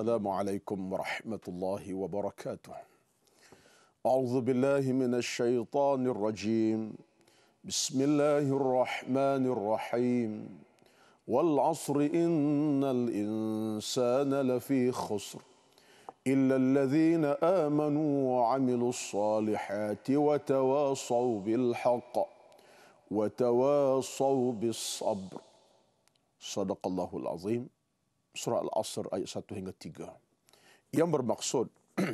السلام عليكم ورحمة الله وبركاته أعوذ بالله من الشيطان الرجيم بسم الله الرحمن الرحيم والعصر إن الإنسان لفي خسر إلا الذين آمنوا وعملوا الصالحات وتواصوا بالحق وتواصوا بالصبر صدق الله العظيم surah Al-Asr ayat 1 hingga 3. Yang bermaksud,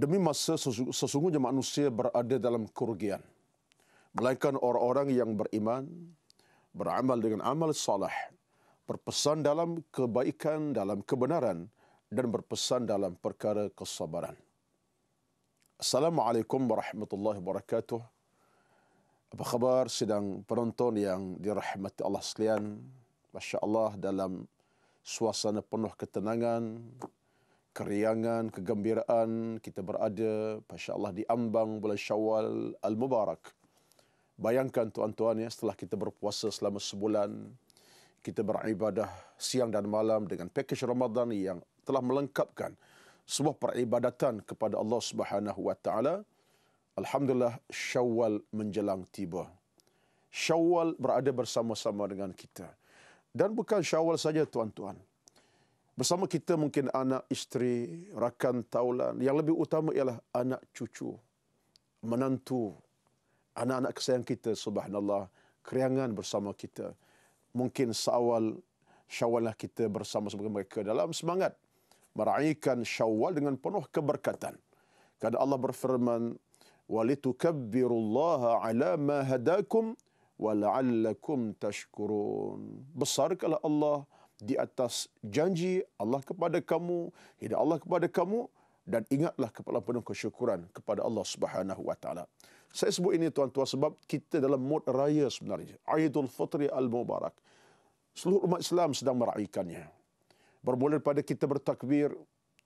demi masa sesungguhnya manusia berada dalam kerugian. Melainkan orang-orang yang beriman, beramal dengan amal salah, berpesan dalam kebaikan, dalam kebenaran, dan berpesan dalam perkara kesabaran. Assalamualaikum warahmatullahi wabarakatuh. Apa khabar sedang penonton yang dirahmati Allah sekalian? Masya Allah dalam suasana penuh ketenangan, keriangan, kegembiraan kita berada, Masya Allah, di ambang bulan syawal al-mubarak. Bayangkan tuan-tuan ya, setelah kita berpuasa selama sebulan, kita beribadah siang dan malam dengan pakej Ramadan yang telah melengkapkan sebuah peribadatan kepada Allah Subhanahu Wa Taala. Alhamdulillah Syawal menjelang tiba. Syawal berada bersama-sama dengan kita. Dan bukan syawal saja tuan-tuan. Bersama kita mungkin anak isteri, rakan taulan. Yang lebih utama ialah anak cucu, menantu, anak-anak kesayang kita subhanallah. Keriangan bersama kita. Mungkin seawal syawallah kita bersama sebagai mereka dalam semangat. Meraihkan syawal dengan penuh keberkatan. Kerana Allah berfirman, وَلِتُكَبِّرُ اللَّهَ عَلَى مَا هَدَاكُمْ walallakum tashkurun. Besarkanlah Allah di atas janji Allah kepada kamu, hidup Allah kepada kamu dan ingatlah kepada penuh kesyukuran kepada Allah Subhanahu wa taala. Saya sebut ini tuan-tuan sebab kita dalam mood raya sebenarnya. Aidul Fitri Al Mubarak. Seluruh umat Islam sedang meraikannya. Bermula pada kita bertakbir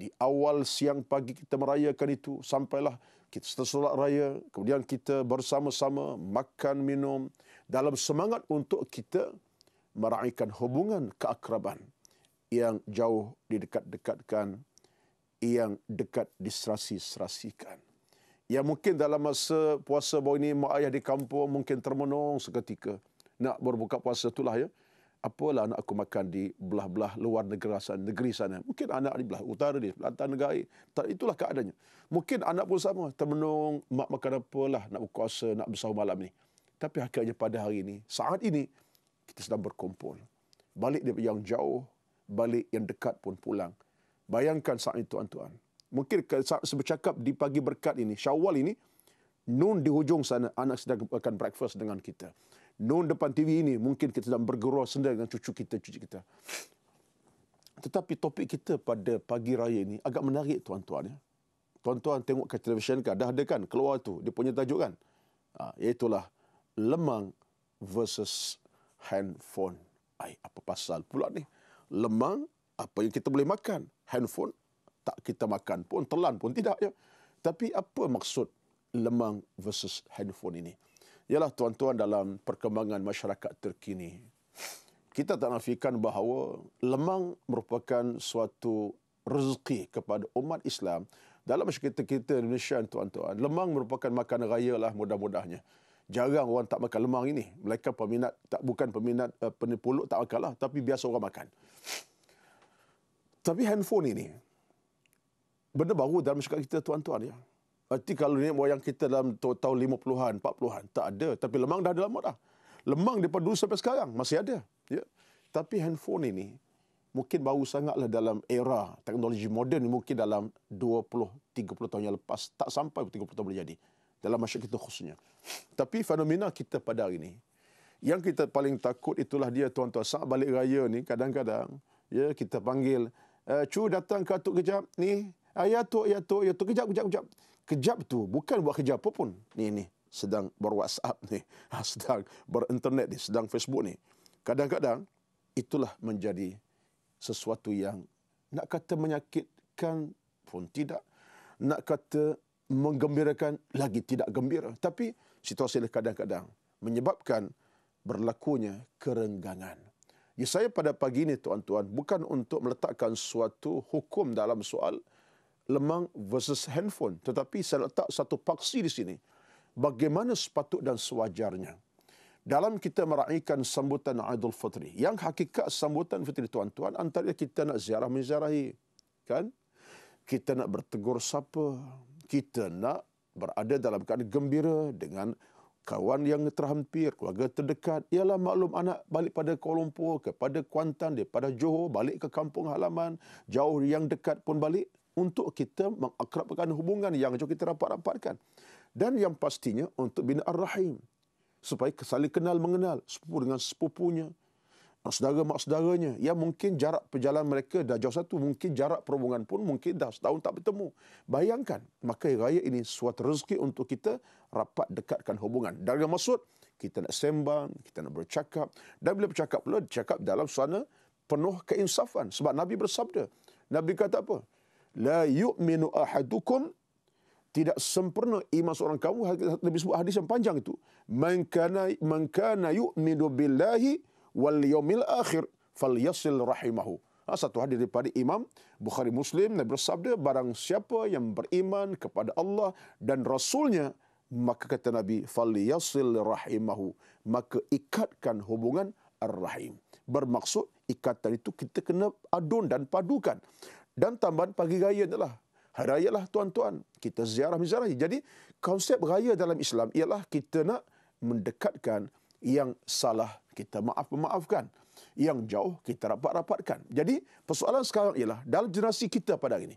di awal siang pagi kita merayakan itu sampailah kita selesai solat raya kemudian kita bersama-sama makan minum dalam semangat untuk kita meraihkan hubungan keakraban yang jauh didekat-dekatkan, yang dekat diserasi-serasikan. Ya mungkin dalam masa puasa bau ini, mak ayah di kampung mungkin termenung seketika. Nak berbuka puasa itulah ya. Apalah anak aku makan di belah-belah luar negara sana, negeri sana. Mungkin anak di belah utara, di belah negara. Itulah keadaannya. Mungkin anak pun sama. Termenung, mak makan apalah nak berkuasa, nak bersahur malam ini. Tapi hakikatnya pada hari ini, saat ini kita sedang berkumpul. Balik dari yang jauh, balik yang dekat pun pulang. Bayangkan saat itu tuan-tuan. Mungkin saat bercakap di pagi berkat ini, syawal ini, Nun di hujung sana, anak sedang makan breakfast dengan kita. Nun depan TV ini, mungkin kita sedang bergurau sendiri dengan cucu kita, cucu kita. Tetapi topik kita pada pagi raya ini agak menarik tuan-tuan. Ya. Tuan-tuan tengok ke televisyen dah ada kan, keluar tu, dia punya tajuk kan. Ha, iaitulah lemang versus handphone. Ay, apa pasal pula ni? Lemang, apa yang kita boleh makan. Handphone, tak kita makan pun, telan pun tidak. ya. Tapi apa maksud lemang versus handphone ini? Yalah tuan-tuan dalam perkembangan masyarakat terkini, kita tak nafikan bahawa lemang merupakan suatu rezeki kepada umat Islam. Dalam masyarakat kita, kita Indonesia tuan-tuan, lemang merupakan makanan raya lah mudah-mudahnya jarang orang tak makan lemang ini. Mereka peminat, tak bukan peminat uh, penipuluk tak makan lah. Tapi biasa orang makan. Tapi handphone ini, benda baru dalam syarikat kita tuan-tuan ya. Arti kalau ni moyang kita dalam tahun 50-an, 40-an, tak ada. Tapi lemang dah ada lama dah. Lemang daripada dulu sampai sekarang, masih ada. Ya. Tapi handphone ini, mungkin baru sangatlah dalam era teknologi moden mungkin dalam 20 30 tahun yang lepas tak sampai 30 tahun boleh jadi dalam masyarakat kita khususnya. Tapi fenomena kita pada hari ini, yang kita paling takut itulah dia tuan-tuan saat balik raya ni kadang-kadang ya kita panggil eh, cu datang ke atuk kejap ni ayah ya, tu ya, ayah tu ayah tu kejap kejap kejap kejap tu bukan buat kerja apa pun ni ni sedang ber WhatsApp ni ah, sedang berinternet ni sedang Facebook ni kadang-kadang itulah menjadi sesuatu yang nak kata menyakitkan pun tidak nak kata menggembirakan lagi tidak gembira tapi situasi ini kadang-kadang menyebabkan berlakunya kerenggangan. Ya saya pada pagi ini tuan-tuan bukan untuk meletakkan suatu hukum dalam soal lemang versus handphone tetapi saya letak satu paksi di sini bagaimana sepatut dan sewajarnya dalam kita meraihkan sambutan Idul Fitri yang hakikat sambutan Fitri tuan-tuan antara kita nak ziarah menziarahi kan kita nak bertegur sapa kita nak berada dalam keadaan gembira dengan kawan yang terhampir, keluarga terdekat, ialah maklum anak balik pada Kuala Lumpur, kepada Kuantan, daripada Johor, balik ke kampung halaman, jauh yang dekat pun balik untuk kita mengakrabkan hubungan yang jauh kita rapat-rapatkan. Dan yang pastinya untuk bina ar-rahim. Supaya saling kenal-mengenal, sepupu dengan sepupunya, mak saudara mak saudaranya ya mungkin jarak perjalanan mereka dah jauh satu mungkin jarak perhubungan pun mungkin dah setahun tak bertemu bayangkan maka raya ini suatu rezeki untuk kita rapat dekatkan hubungan dari maksud kita nak sembang kita nak bercakap dan bila bercakap pula cakap dalam suasana penuh keinsafan sebab nabi bersabda nabi kata apa la yu'minu ahadukum tidak sempurna iman seorang kamu lebih sebut hadis yang panjang itu man kana man kana yu'minu billahi wal yaumil akhir falyasil rahimahu. Ha, satu hadis daripada Imam Bukhari Muslim Nabi bersabda barang siapa yang beriman kepada Allah dan rasulnya maka kata Nabi falyasil rahimahu maka ikatkan hubungan ar-rahim. Bermaksud ikatan itu kita kena adun dan padukan. Dan tambahan pagi raya adalah hari raya lah tuan-tuan. Kita ziarah ziarah. Jadi konsep raya dalam Islam ialah kita nak mendekatkan yang salah kita maaf memaafkan yang jauh kita rapat rapatkan jadi persoalan sekarang ialah dalam generasi kita pada hari ini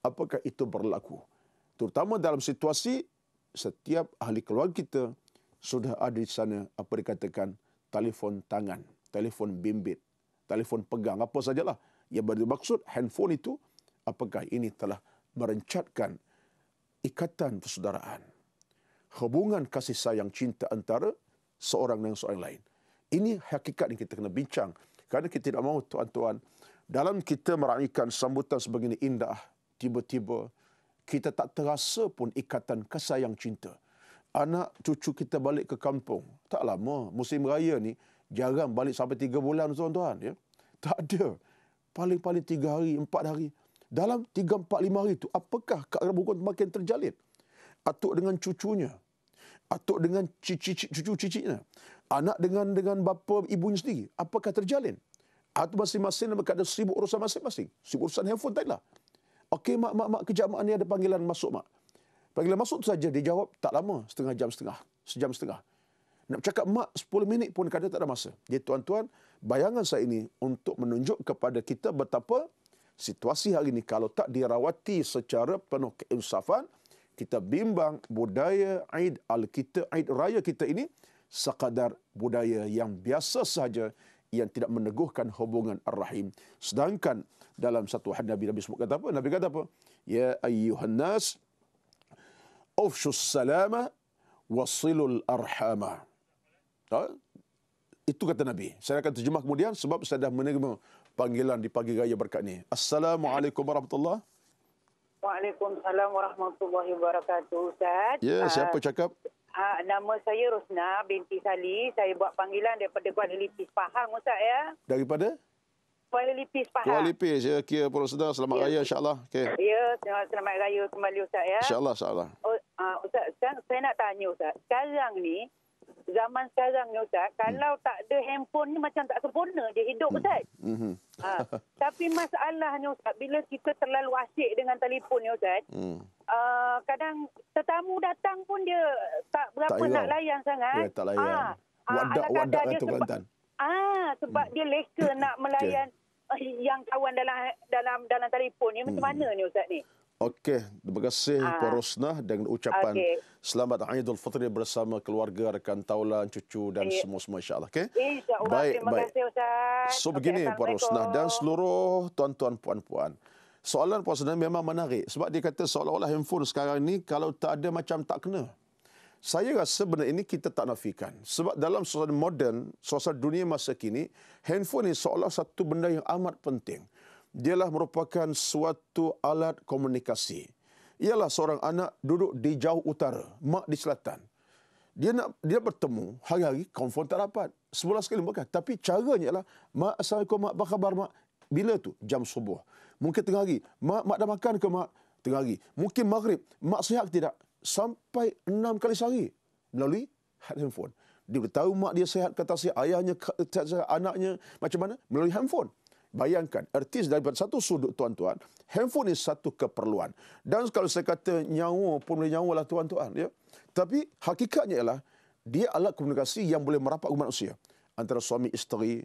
apakah itu berlaku terutama dalam situasi setiap ahli keluarga kita sudah ada di sana apa dikatakan telefon tangan telefon bimbit telefon pegang apa sajalah yang bermaksud handphone itu apakah ini telah merencatkan ikatan persaudaraan hubungan kasih sayang cinta antara seorang dengan seorang lain. Ini hakikat yang kita kena bincang. Kerana kita tidak mahu tuan-tuan, dalam kita meraihkan sambutan sebegini indah, tiba-tiba kita tak terasa pun ikatan kasih yang cinta. Anak cucu kita balik ke kampung. Tak lama, musim raya ni jarang balik sampai tiga bulan tuan-tuan. Ya? Tak ada. Paling-paling tiga hari, empat hari. Dalam tiga, empat, lima hari itu, apakah kakak bukan makin terjalin? Atuk dengan cucunya, atuk dengan cucu cicitnya anak dengan dengan bapa ibunya sendiri apakah terjalin atau masing-masing mereka ada sibuk urusan masing-masing sibuk urusan handphone tak lah okey mak mak mak kejap mak ni ada panggilan masuk mak panggilan masuk tu saja dia jawab tak lama setengah jam setengah sejam setengah nak cakap mak 10 minit pun kadang tak ada masa Jadi tuan-tuan bayangan saya ini untuk menunjuk kepada kita betapa situasi hari ini kalau tak dirawati secara penuh keinsafan kita bimbang budaya Aid al kita Aid raya kita ini sekadar budaya yang biasa saja yang tidak meneguhkan hubungan rahim sedangkan dalam satu hadis Nabi Nabi sebut kata apa Nabi kata apa ya ayyuhan nas ufshu salama wasilu arhama ha? itu kata Nabi saya akan terjemah kemudian sebab saya dah menerima panggilan di pagi raya berkat ini assalamualaikum warahmatullahi Waalaikumsalam warahmatullahi wabarakatuh Ustaz. Ya, ah, siapa uh, cakap? Uh, nama saya Rosna binti Sali. Saya buat panggilan daripada Kuala Lipis Pahang Ustaz ya. Daripada? Kuala Lipis Pahang. Kuala Lipis ya. Okey, Pak Ustaz. Selamat ya. raya insyaAllah. Okay. Ya, selamat, selamat raya kembali Ustaz ya. InsyaAllah, insyaAllah. Uh, Ustaz, saya, saya nak tanya Ustaz. Sekarang ni, zaman sekarang ni Ustaz, hmm. kalau hmm. tak ada handphone ni macam tak sempurna dia hidup hmm. Ustaz. Hmm. Ha. Tapi masalahnya Ustaz, bila kita terlalu asyik dengan telefon ni Ustaz, hmm. uh, kadang tetamu datang pun dia tak berapa tak nak layan sangat. Ya, tak layan. Ha. Wadak, wadak dia sebab, Tuan Ah, sebab hmm. dia leka nak melayan okay. Eh, yang kawan dalam dalam dalam telefon ni. Macam hmm. mana ni Ustaz ni? Okey, terima kasih ha. Puan Rosnah dengan ucapan okay. selamat Aidul Fitri bersama keluarga, rekan taulan, cucu dan yeah. semua-semua insya-Allah. Okey. Insya baik, terima baik. kasih Ustaz. So okay, begini Puan Rosnah dan seluruh tuan-tuan puan-puan. Soalan Puan Rosnah memang menarik sebab dia kata seolah-olah handphone sekarang ni kalau tak ada macam tak kena. Saya rasa benda ini kita tak nafikan. Sebab dalam sosial moden, sosial dunia masa kini, handphone ini seolah satu benda yang amat penting dialah merupakan suatu alat komunikasi. Ialah seorang anak duduk di jauh utara, mak di selatan. Dia nak dia bertemu hari-hari konfon tak dapat. Sebulan sekali mereka. Tapi caranya ialah, Mak, Assalamualaikum, Mak, apa khabar, Mak? Bila tu? Jam subuh. Mungkin tengah hari. Mak, Mak dah makan ke, Mak? Tengah hari. Mungkin maghrib. Mak sihat ke tidak? Sampai enam kali sehari. Melalui handphone. Dia tahu mak dia sehat ke tak sihat. Ayahnya, anaknya, macam mana? Melalui handphone. Bayangkan, artis daripada satu sudut tuan-tuan, handphone ini satu keperluan. Dan kalau saya kata nyawa pun boleh nyawa lah tuan-tuan. Ya? Tapi hakikatnya ialah, dia alat komunikasi yang boleh merapat umat manusia. Antara suami isteri,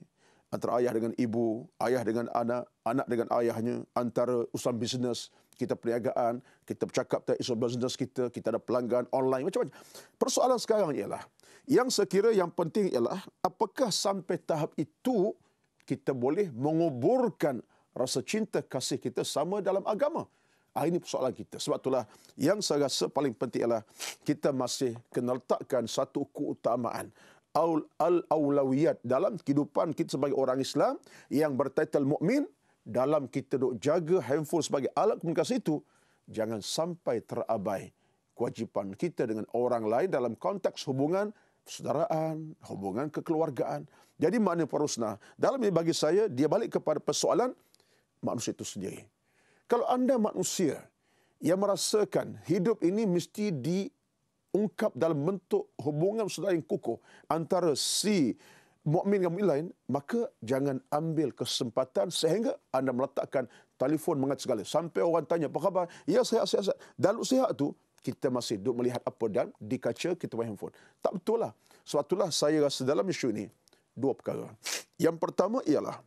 antara ayah dengan ibu, ayah dengan anak, anak dengan ayahnya, antara usaha bisnes, kita perniagaan, kita bercakap tentang isu bisnes kita, kita ada pelanggan online, macam-macam. Persoalan sekarang ialah, yang sekira yang penting ialah, apakah sampai tahap itu kita boleh menguburkan rasa cinta kasih kita sama dalam agama. Ah, ini persoalan kita. Sebab itulah yang saya rasa paling penting ialah kita masih kena letakkan satu keutamaan. Al-awlawiyat dalam kehidupan kita sebagai orang Islam yang bertitle mukmin dalam kita duk jaga handphone sebagai alat komunikasi itu jangan sampai terabai kewajipan kita dengan orang lain dalam konteks hubungan persaudaraan, hubungan kekeluargaan. Jadi makna parusna dalam ini bagi saya dia balik kepada persoalan manusia itu sendiri. Kalau anda manusia yang merasakan hidup ini mesti diungkap dalam bentuk hubungan saudara yang kukuh antara si mukmin dengan mukmin lain, maka jangan ambil kesempatan sehingga anda meletakkan telefon mengat segala. Sampai orang tanya, apa khabar? Ya, sehat, sehat, sehat. Dalam sihat tu, kita masih duduk melihat apa dan di kaca kita main handphone. Tak betul lah. Sebab itulah saya rasa dalam isu ini, dua perkara. Yang pertama ialah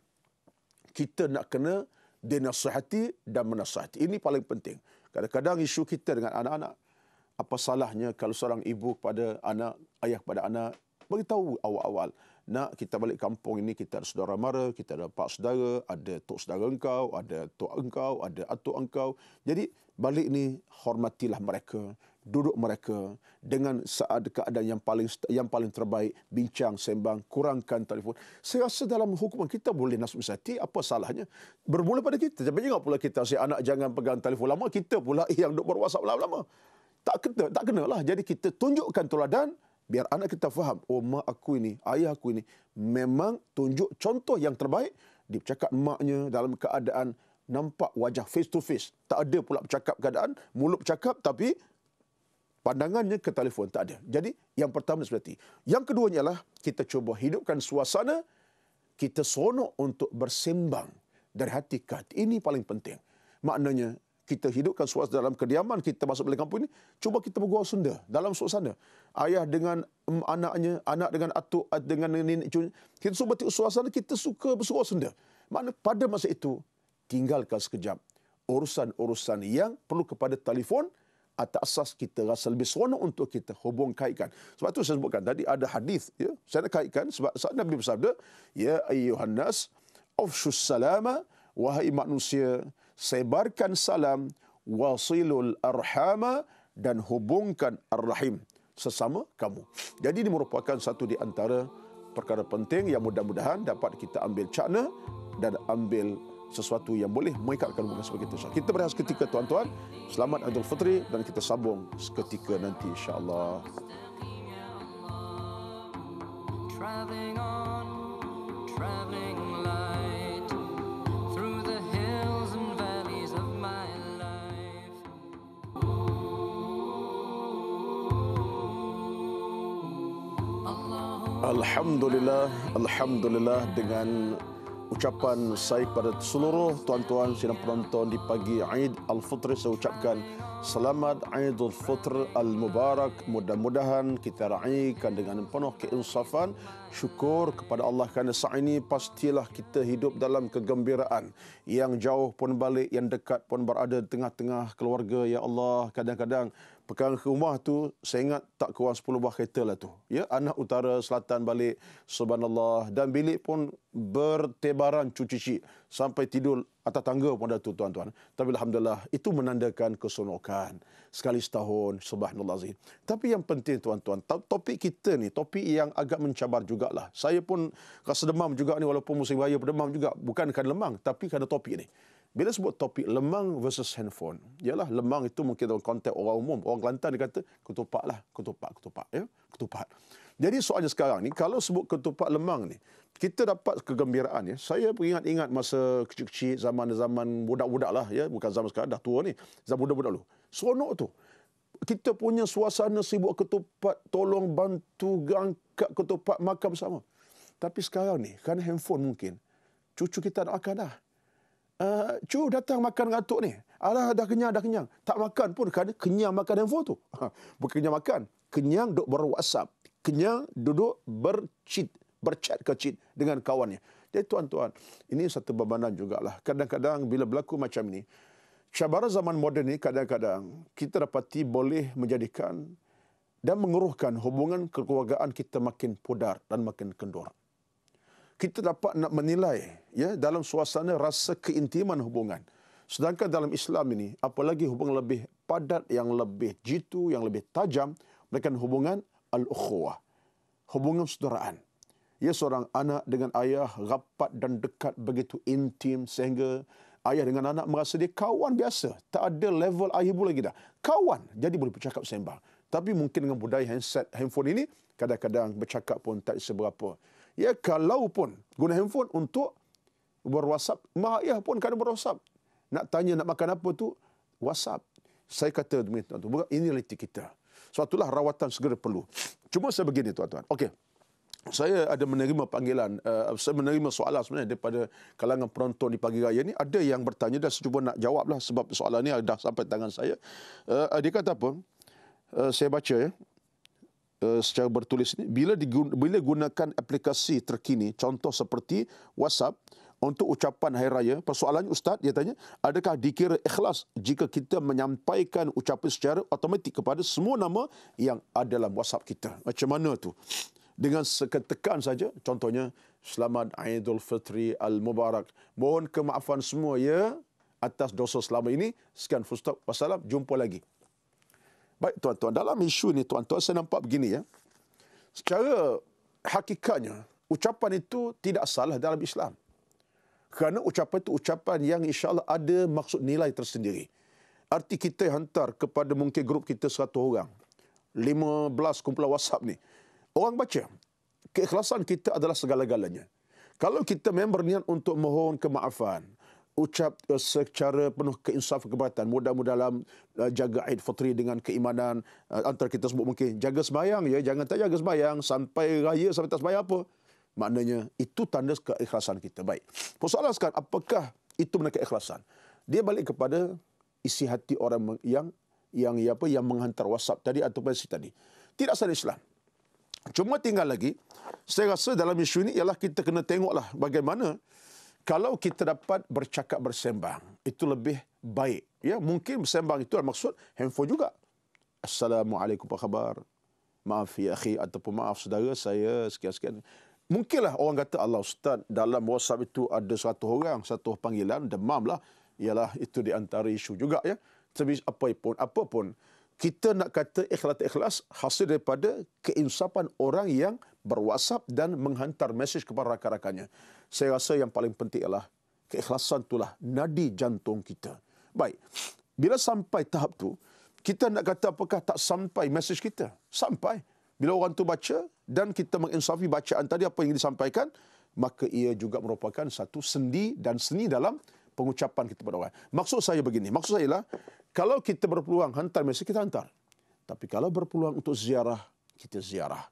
kita nak kena dinasihati dan menasihati. Ini paling penting. Kadang-kadang isu kita dengan anak-anak, apa salahnya kalau seorang ibu kepada anak, ayah kepada anak, beritahu awal-awal nak kita balik kampung ini kita ada saudara mara, kita ada pak saudara, ada tok saudara engkau, ada tok engkau, ada atuk engkau. Jadi balik ni hormatilah mereka, duduk mereka dengan saat keadaan yang paling yang paling terbaik bincang sembang kurangkan telefon saya rasa dalam hukuman kita boleh nasib sati apa salahnya bermula pada kita jangan ingat pula kita si anak jangan pegang telefon lama kita pula yang duk berwasap lama-lama tak kena tak lah. jadi kita tunjukkan teladan biar anak kita faham oh mak aku ini ayah aku ini memang tunjuk contoh yang terbaik dia bercakap maknya dalam keadaan nampak wajah face to face tak ada pula bercakap keadaan mulut bercakap tapi pandangannya ke telefon tak ada jadi yang pertama seperti yang keduanya ialah kita cuba hidupkan suasana kita seronok untuk bersembang dari hati ke hati ini paling penting maknanya kita hidupkan suasana dalam kediaman kita masuk dalam kampung ini, cuba kita bergurau senda dalam suasana. Ayah dengan um, anaknya, anak dengan atuk, dengan nenek cucu. Kita cuba tengok suasana, kita suka bersurau senda. Mana pada masa itu, tinggalkan sekejap urusan-urusan yang perlu kepada telefon atas asas kita rasa lebih seronok untuk kita hubung kaitkan. Sebab itu saya sebutkan tadi ada hadis ya. Saya nak kaitkan sebab saat Nabi bersabda, ya ayyuhan nas afshus salama wahai manusia sebarkan salam wasilul arhama dan hubungkan arrahim sesama kamu. Jadi ini merupakan satu di antara perkara penting yang mudah-mudahan dapat kita ambil cakna dan ambil sesuatu yang boleh mengikatkan hubungan sebagai itu. Kita berehat seketika tuan-tuan. Selamat Idul Fitri dan kita sambung seketika nanti insya-Allah. Traveling on, traveling love. Alhamdulillah, Alhamdulillah dengan ucapan saya kepada seluruh tuan-tuan sidang penonton di pagi Aid Al-Fitr saya ucapkan selamat Aid al Fitr Al-Mubarak. Mudah-mudahan kita raikan dengan penuh keinsafan. Syukur kepada Allah kerana saat ini pastilah kita hidup dalam kegembiraan. Yang jauh pun balik, yang dekat pun berada tengah-tengah keluarga. Ya Allah, kadang-kadang pekarang rumah tu saya ingat tak kurang 10 buah kereta lah tu. Ya, anak utara, selatan balik, subhanallah. Dan bilik pun bertebaran cucu cuci sampai tidur atas tangga pun ada tu tuan-tuan. Tapi Alhamdulillah, itu menandakan kesonokan. Sekali setahun, subhanallah azim. Tapi yang penting tuan-tuan, topik kita ni, topik yang agak mencabar jugalah. Saya pun rasa demam juga ni walaupun musim raya berdemam juga. Bukan kerana lemang, tapi kerana topik ni. Bila sebut topik lemang versus handphone, ialah lemang itu mungkin dalam konteks orang umum. Orang Kelantan dia kata, ketupat lah, ketupat, ketupat. Ya? Ketupat. Jadi soalnya sekarang ni, kalau sebut ketupat lemang ni, kita dapat kegembiraan ya. Saya ingat-ingat masa kecil-kecil zaman-zaman budak-budak lah ya. Bukan zaman sekarang, dah tua ni. Zaman budak-budak dulu. Seronok tu. Kita punya suasana sibuk ketupat, tolong bantu angkat ketupat, makan bersama. Tapi sekarang ni, kan handphone mungkin, cucu kita nak akan dah uh, ah, cu datang makan dengan atuk ni. Alah dah kenyang, dah kenyang. Tak makan pun kan kenyang makan handphone tu. Ha, Bukan kenyang makan. Kenyang duduk berwhatsapp. Kenyang duduk bercit. Bercat ke cit dengan kawannya. Jadi tuan-tuan, ini satu bebanan jugalah. Kadang-kadang bila berlaku macam ni, cabaran zaman moden ini kadang-kadang kita dapati boleh menjadikan dan menguruhkan hubungan kekeluargaan kita makin pudar dan makin kendor. Kita dapat nak menilai ya dalam suasana rasa keintiman hubungan. Sedangkan dalam Islam ini, apalagi hubungan lebih padat, yang lebih jitu, yang lebih tajam, mereka hubungan al-ukhwah, hubungan saudaraan. Ya seorang anak dengan ayah rapat dan dekat begitu intim sehingga ayah dengan anak merasa dia kawan biasa. Tak ada level ayah ibu lagi dah. Kawan. Jadi boleh bercakap sembang. Tapi mungkin dengan budaya handset handphone ini, kadang-kadang bercakap pun tak seberapa. Ya kalau pun guna handphone untuk berwasap. maha ayah pun kadang berwasap. Nak tanya nak makan apa tu, wasap. Saya kata demi tuan-tuan, ini realiti kita. Suatulah rawatan segera perlu. Cuma saya begini tuan-tuan. Okey. Saya ada menerima panggilan, uh, saya menerima soalan sebenarnya daripada kalangan penonton di pagi raya ini. Ada yang bertanya dan saya cuba nak jawablah sebab soalan ini dah sampai tangan saya. Uh, dia kata apa? Uh, saya baca ya. Uh, secara bertulis ini bila digun- bila gunakan aplikasi terkini contoh seperti WhatsApp untuk ucapan hari raya. Persoalannya ustaz dia tanya, adakah dikira ikhlas jika kita menyampaikan ucapan secara automatik kepada semua nama yang ada dalam WhatsApp kita? Macam mana tu? Dengan seketekan saja contohnya selamat Aidul Fitri Al Mubarak. Mohon kemaafan semua ya atas dosa selama ini. Sekian full Wassalam. Jumpa lagi. Baik tuan-tuan, dalam isu ni tuan-tuan saya nampak begini ya. Secara hakikatnya ucapan itu tidak salah dalam Islam kerana ucapan itu ucapan yang insya Allah ada maksud nilai tersendiri. Arti kita hantar kepada mungkin grup kita 100 orang. 15 kumpulan WhatsApp ni. Orang baca. Keikhlasan kita adalah segala-galanya. Kalau kita member niat untuk mohon kemaafan. Ucap eh, secara penuh keinsaf kebatan, mudah mudah dalam eh, jaga Aid Fitri dengan keimanan. Eh, antara kita sebut mungkin. Jaga sembahyang ya. Jangan tak jaga sembahyang. Sampai raya sampai tak sembahyang apa maknanya itu tanda keikhlasan kita. Baik. Persoalan sekarang, apakah itu menaik keikhlasan? Dia balik kepada isi hati orang yang yang ya apa yang menghantar WhatsApp tadi atau mesej tadi. Tidak salah Islam. Cuma tinggal lagi, saya rasa dalam isu ini ialah kita kena tengoklah bagaimana kalau kita dapat bercakap bersembang, itu lebih baik. Ya, mungkin bersembang itu maksud handphone juga. Assalamualaikum apa khabar? Maaf ya akhi ataupun maaf saudara saya sekian-sekian mungkinlah orang kata Allah Ustaz dalam WhatsApp itu ada satu orang, satu panggilan demam lah. Ialah itu di antara isu juga ya. Tapi apa pun, apa pun. Kita nak kata ikhlas-ikhlas hasil daripada keinsapan orang yang berwhatsapp dan menghantar mesej kepada rakan-rakannya. Saya rasa yang paling penting ialah keikhlasan itulah nadi jantung kita. Baik, bila sampai tahap tu, kita nak kata apakah tak sampai mesej kita? Sampai bila orang tu baca dan kita menginsafi bacaan tadi apa yang disampaikan maka ia juga merupakan satu sendi dan seni dalam pengucapan kita kepada orang. Maksud saya begini, maksud saya ialah kalau kita berpeluang hantar mesej kita hantar. Tapi kalau berpeluang untuk ziarah, kita ziarah.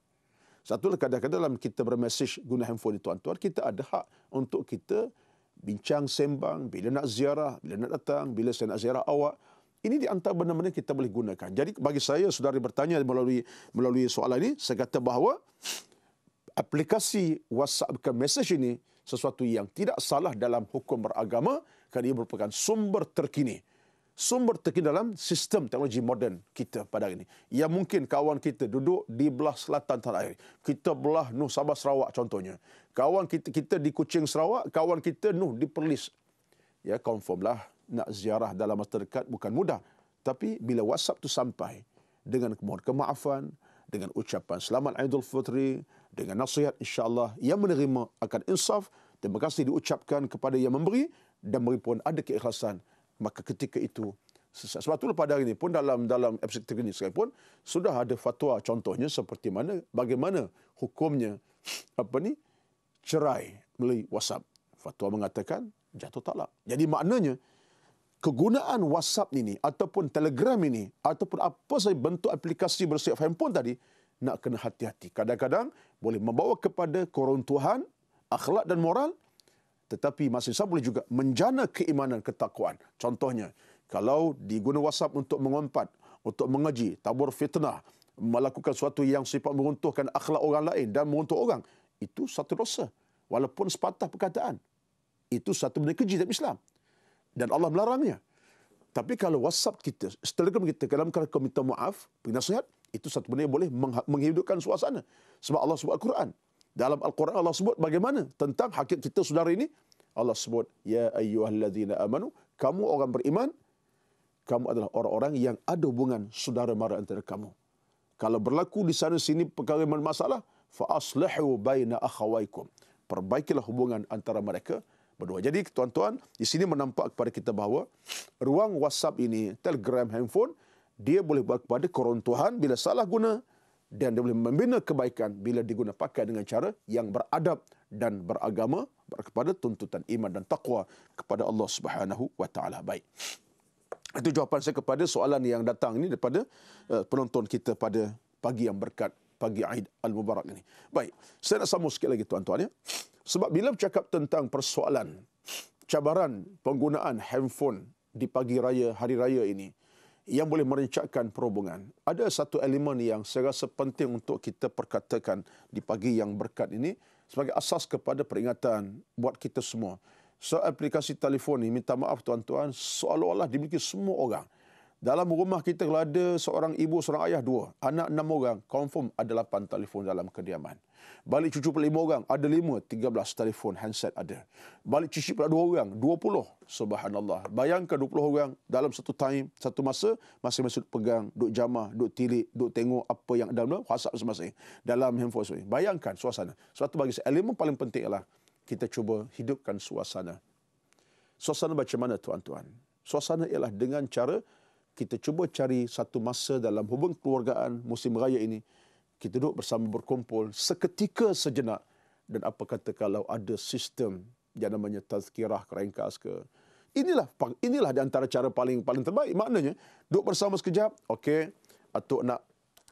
Satu kadang-kadang dalam kita bermesej guna handphone itu tuan-tuan, kita ada hak untuk kita bincang sembang bila nak ziarah, bila nak datang, bila saya nak ziarah awak, ini di antara benda-benda kita boleh gunakan. Jadi bagi saya saudari bertanya melalui melalui soalan ini, saya kata bahawa aplikasi WhatsApp ke message ini sesuatu yang tidak salah dalam hukum beragama kerana ia merupakan sumber terkini. Sumber terkini dalam sistem teknologi moden kita pada hari ini. Yang mungkin kawan kita duduk di belah selatan tanah air. Kita belah Nuh Sabah Sarawak contohnya. Kawan kita kita di Kuching Sarawak, kawan kita Nuh di Perlis. Ya, confirmlah nak ziarah dalam masa dekat bukan mudah. Tapi bila WhatsApp tu sampai dengan mohon kemaafan, dengan ucapan selamat Aidul Fitri, dengan nasihat insyaAllah yang menerima akan insaf, terima kasih diucapkan kepada yang memberi dan memberi pun ada keikhlasan. Maka ketika itu, sesuatu pada hari ini pun dalam dalam episode ini sekalipun, sudah ada fatwa contohnya seperti mana, bagaimana hukumnya apa ni cerai melalui WhatsApp. Fatwa mengatakan jatuh talak. Jadi maknanya, kegunaan WhatsApp ini ataupun Telegram ini ataupun apa sahaja bentuk aplikasi bersiap handphone tadi nak kena hati-hati. Kadang-kadang boleh membawa kepada keruntuhan akhlak dan moral tetapi masih sama boleh juga menjana keimanan ketakwaan. Contohnya, kalau diguna WhatsApp untuk mengompat, untuk mengaji, tabur fitnah, melakukan sesuatu yang sifat meruntuhkan akhlak orang lain dan meruntuh orang, itu satu dosa. Walaupun sepatah perkataan. Itu satu benda keji dalam Islam dan Allah melarangnya. Tapi kalau WhatsApp kita, Telegram kita dalam keadaan kau minta maaf, pergi nasihat, itu satu benda yang boleh menghidupkan suasana. Sebab Allah sebut Al-Quran. Dalam Al-Quran Allah sebut bagaimana tentang hakikat kita saudara ini. Allah sebut, Ya ayyuhalladzina amanu, kamu orang beriman, kamu adalah orang-orang yang ada hubungan saudara mara antara kamu. Kalau berlaku di sana sini perkara masalah, fa aslihu baina akhawaikum. Perbaikilah hubungan antara mereka berdua. Jadi tuan-tuan, di sini menampak kepada kita bahawa ruang WhatsApp ini, Telegram, handphone, dia boleh buat kepada keruntuhan bila salah guna dan dia boleh membina kebaikan bila diguna pakai dengan cara yang beradab dan beragama kepada tuntutan iman dan taqwa kepada Allah Subhanahu wa taala. Baik. Itu jawapan saya kepada soalan yang datang ini daripada eh, penonton kita pada pagi yang berkat pagi Aid Al-Mubarak ini. Baik, saya nak sambung sikit lagi tuan-tuan ya. Sebab bila bercakap tentang persoalan cabaran penggunaan handphone di pagi raya hari raya ini yang boleh merincakkan perhubungan, ada satu elemen yang saya rasa penting untuk kita perkatakan di pagi yang berkat ini sebagai asas kepada peringatan buat kita semua. So aplikasi telefon ini minta maaf tuan-tuan seolah-olah dimiliki semua orang. Dalam rumah kita kalau ada seorang ibu, seorang ayah dua, anak enam orang, confirm ada lapan telefon dalam kediaman. Balik cucu pula lima orang, ada lima, tiga belas telefon handset ada. Balik cucu pula dua orang, dua puluh. Subhanallah. Bayangkan dua puluh orang dalam satu time, satu masa, masing-masing duk pegang, duduk jamah, duduk tilik, duduk tengok apa yang dalam whatsapp semasa. masing Dalam handphone semua. Bayangkan suasana. Sebab tu bagi saya, elemen paling penting ialah kita cuba hidupkan suasana. Suasana macam mana tuan-tuan? Suasana ialah dengan cara kita cuba cari satu masa dalam hubungan keluargaan musim raya ini kita duduk bersama berkumpul seketika sejenak dan apa kata kalau ada sistem yang namanya tazkirah keringkas ke inilah inilah di antara cara paling paling terbaik maknanya duduk bersama sekejap okey atuk nak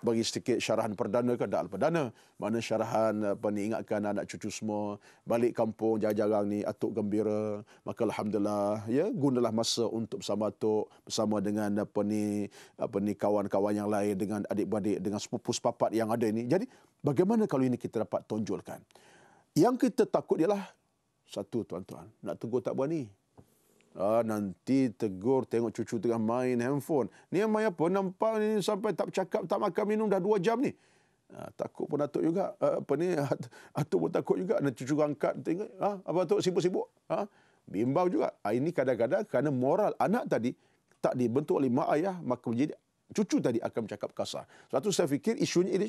bagi sedikit syarahan perdana ke dal perdana mana syarahan apa ni ingatkan anak cucu semua balik kampung jarang-jarang ni atuk gembira maka alhamdulillah ya gunalah masa untuk bersama atuk bersama dengan apa ni apa ni kawan-kawan yang lain dengan adik-beradik dengan sepupu sepapat yang ada ini jadi bagaimana kalau ini kita dapat tonjolkan yang kita takut ialah satu tuan-tuan nak tunggu tak berani Ah, nanti tegur tengok cucu tengah main handphone. Ni main apa? Nampak ni sampai tak cakap tak makan minum dah dua jam ni. Ah, takut pun Atuk juga. Ah, apa ni? Atuk pun takut juga. Nanti cucu angkat tengok. Ah, apa tu sibuk-sibuk? Ah, bimbang juga. Ah, ini kadang-kadang kerana moral anak tadi tak dibentuk oleh mak ayah, maka menjadi cucu tadi akan bercakap kasar. Satu saya fikir isunya ini,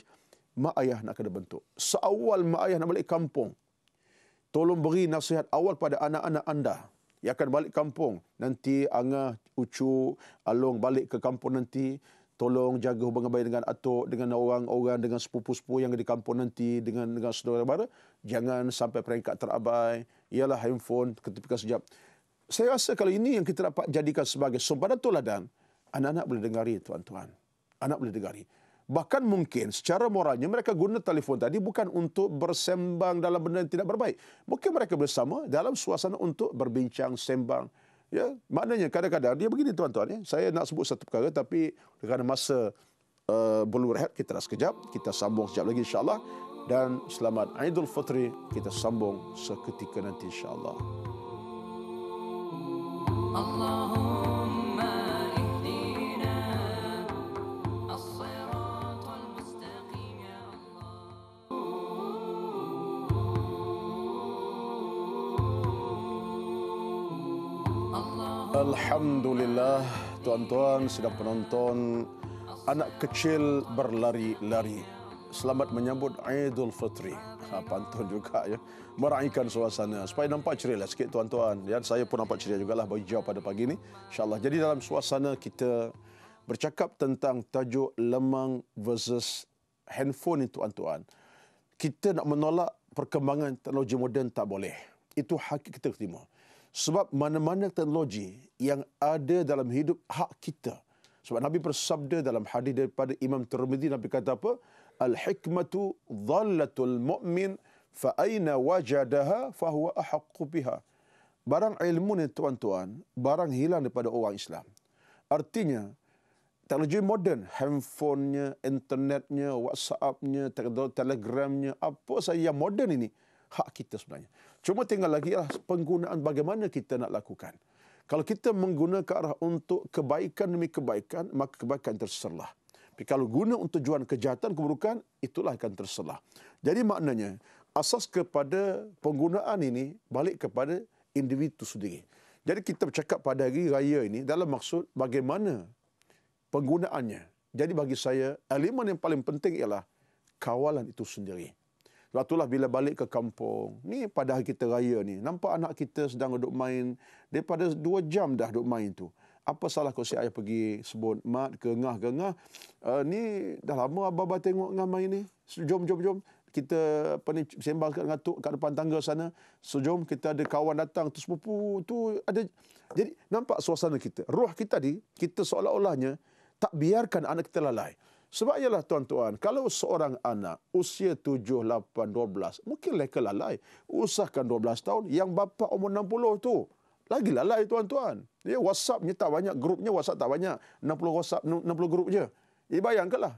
mak ayah nak kena bentuk. Seawal mak ayah nak balik kampung, tolong beri nasihat awal pada anak -anak anda ia akan balik kampung nanti angah ucu along balik ke kampung nanti tolong jaga hubungan baik dengan atuk dengan orang-orang dengan sepupu-sepupu yang di kampung nanti dengan dengan saudara-saudara jangan sampai peringkat terabai ialah handphone ketika sejap saya rasa kalau ini yang kita dapat jadikan sebagai sumpah dan toladan anak-anak boleh dengari tuan-tuan anak boleh dengari Bahkan mungkin secara moralnya mereka guna telefon tadi bukan untuk bersembang dalam benda yang tidak berbaik. Mungkin mereka bersama dalam suasana untuk berbincang, sembang. Ya, maknanya kadang-kadang dia begini tuan-tuan. Ya. Saya nak sebut satu perkara tapi kerana masa uh, belum rehat kita dah sekejap. Kita sambung sekejap lagi insyaAllah. Dan selamat Aidul Fitri kita sambung seketika nanti insyaAllah. Allahumma. Alhamdulillah, tuan-tuan sedang penonton anak kecil berlari-lari. Selamat menyambut Aidul Fitri. Ha, pantun juga ya. Meraihkan suasana supaya nampak ceria lah sikit tuan-tuan. Ya, saya pun nampak ceria jugalah bagi jawab pada pagi ini. InsyaAllah. Jadi dalam suasana kita bercakap tentang tajuk lemang versus handphone itu tuan-tuan. Kita nak menolak perkembangan teknologi moden tak boleh. Itu hak kita terima. Sebab mana-mana teknologi yang ada dalam hidup hak kita. Sebab Nabi bersabda dalam hadis daripada Imam Tirmizi Nabi kata apa? Al-hikmatu dhallatul mu'min fa aina wajadaha fa huwa ahqqu biha. Barang ilmu ni tuan-tuan, barang hilang daripada orang Islam. Artinya teknologi moden, handphone nya, internetnya, telegram nya, apa saja yang moden ini hak kita sebenarnya. Cuma tinggal lagi lah penggunaan bagaimana kita nak lakukan. Kalau kita menggunakan arah untuk kebaikan demi kebaikan, maka kebaikan terserlah. Tapi kalau guna untuk tujuan kejahatan, keburukan, itulah akan terserlah. Jadi maknanya, asas kepada penggunaan ini balik kepada individu sendiri. Jadi kita bercakap pada hari raya ini dalam maksud bagaimana penggunaannya. Jadi bagi saya, elemen yang paling penting ialah kawalan itu sendiri. Sebab itulah bila balik ke kampung. Ni pada hari kita raya ni. Nampak anak kita sedang duduk main. Daripada dua jam dah duduk main tu. Apa salah kalau si ayah pergi sebut mat, gengah, gengah. Uh, eh, ni dah lama abah-abah tengok dengan main ni. Jom, jom, jom. Kita apa ni, sembang kat ngatuk kat depan tangga sana. So jom kita ada kawan datang. Tu sepupu tu ada. Jadi nampak suasana kita. Ruh kita di kita seolah-olahnya tak biarkan anak kita lalai. Sebab ialah tuan-tuan, kalau seorang anak usia 7, 8, 12, mungkin leka lalai. Usahkan 12 tahun, yang bapa umur 60 tu, lagi lalai tuan-tuan. Ya, WhatsAppnya tak banyak, grupnya WhatsApp tak banyak. 60 WhatsApp, 60 grup je. Ya, bayangkanlah.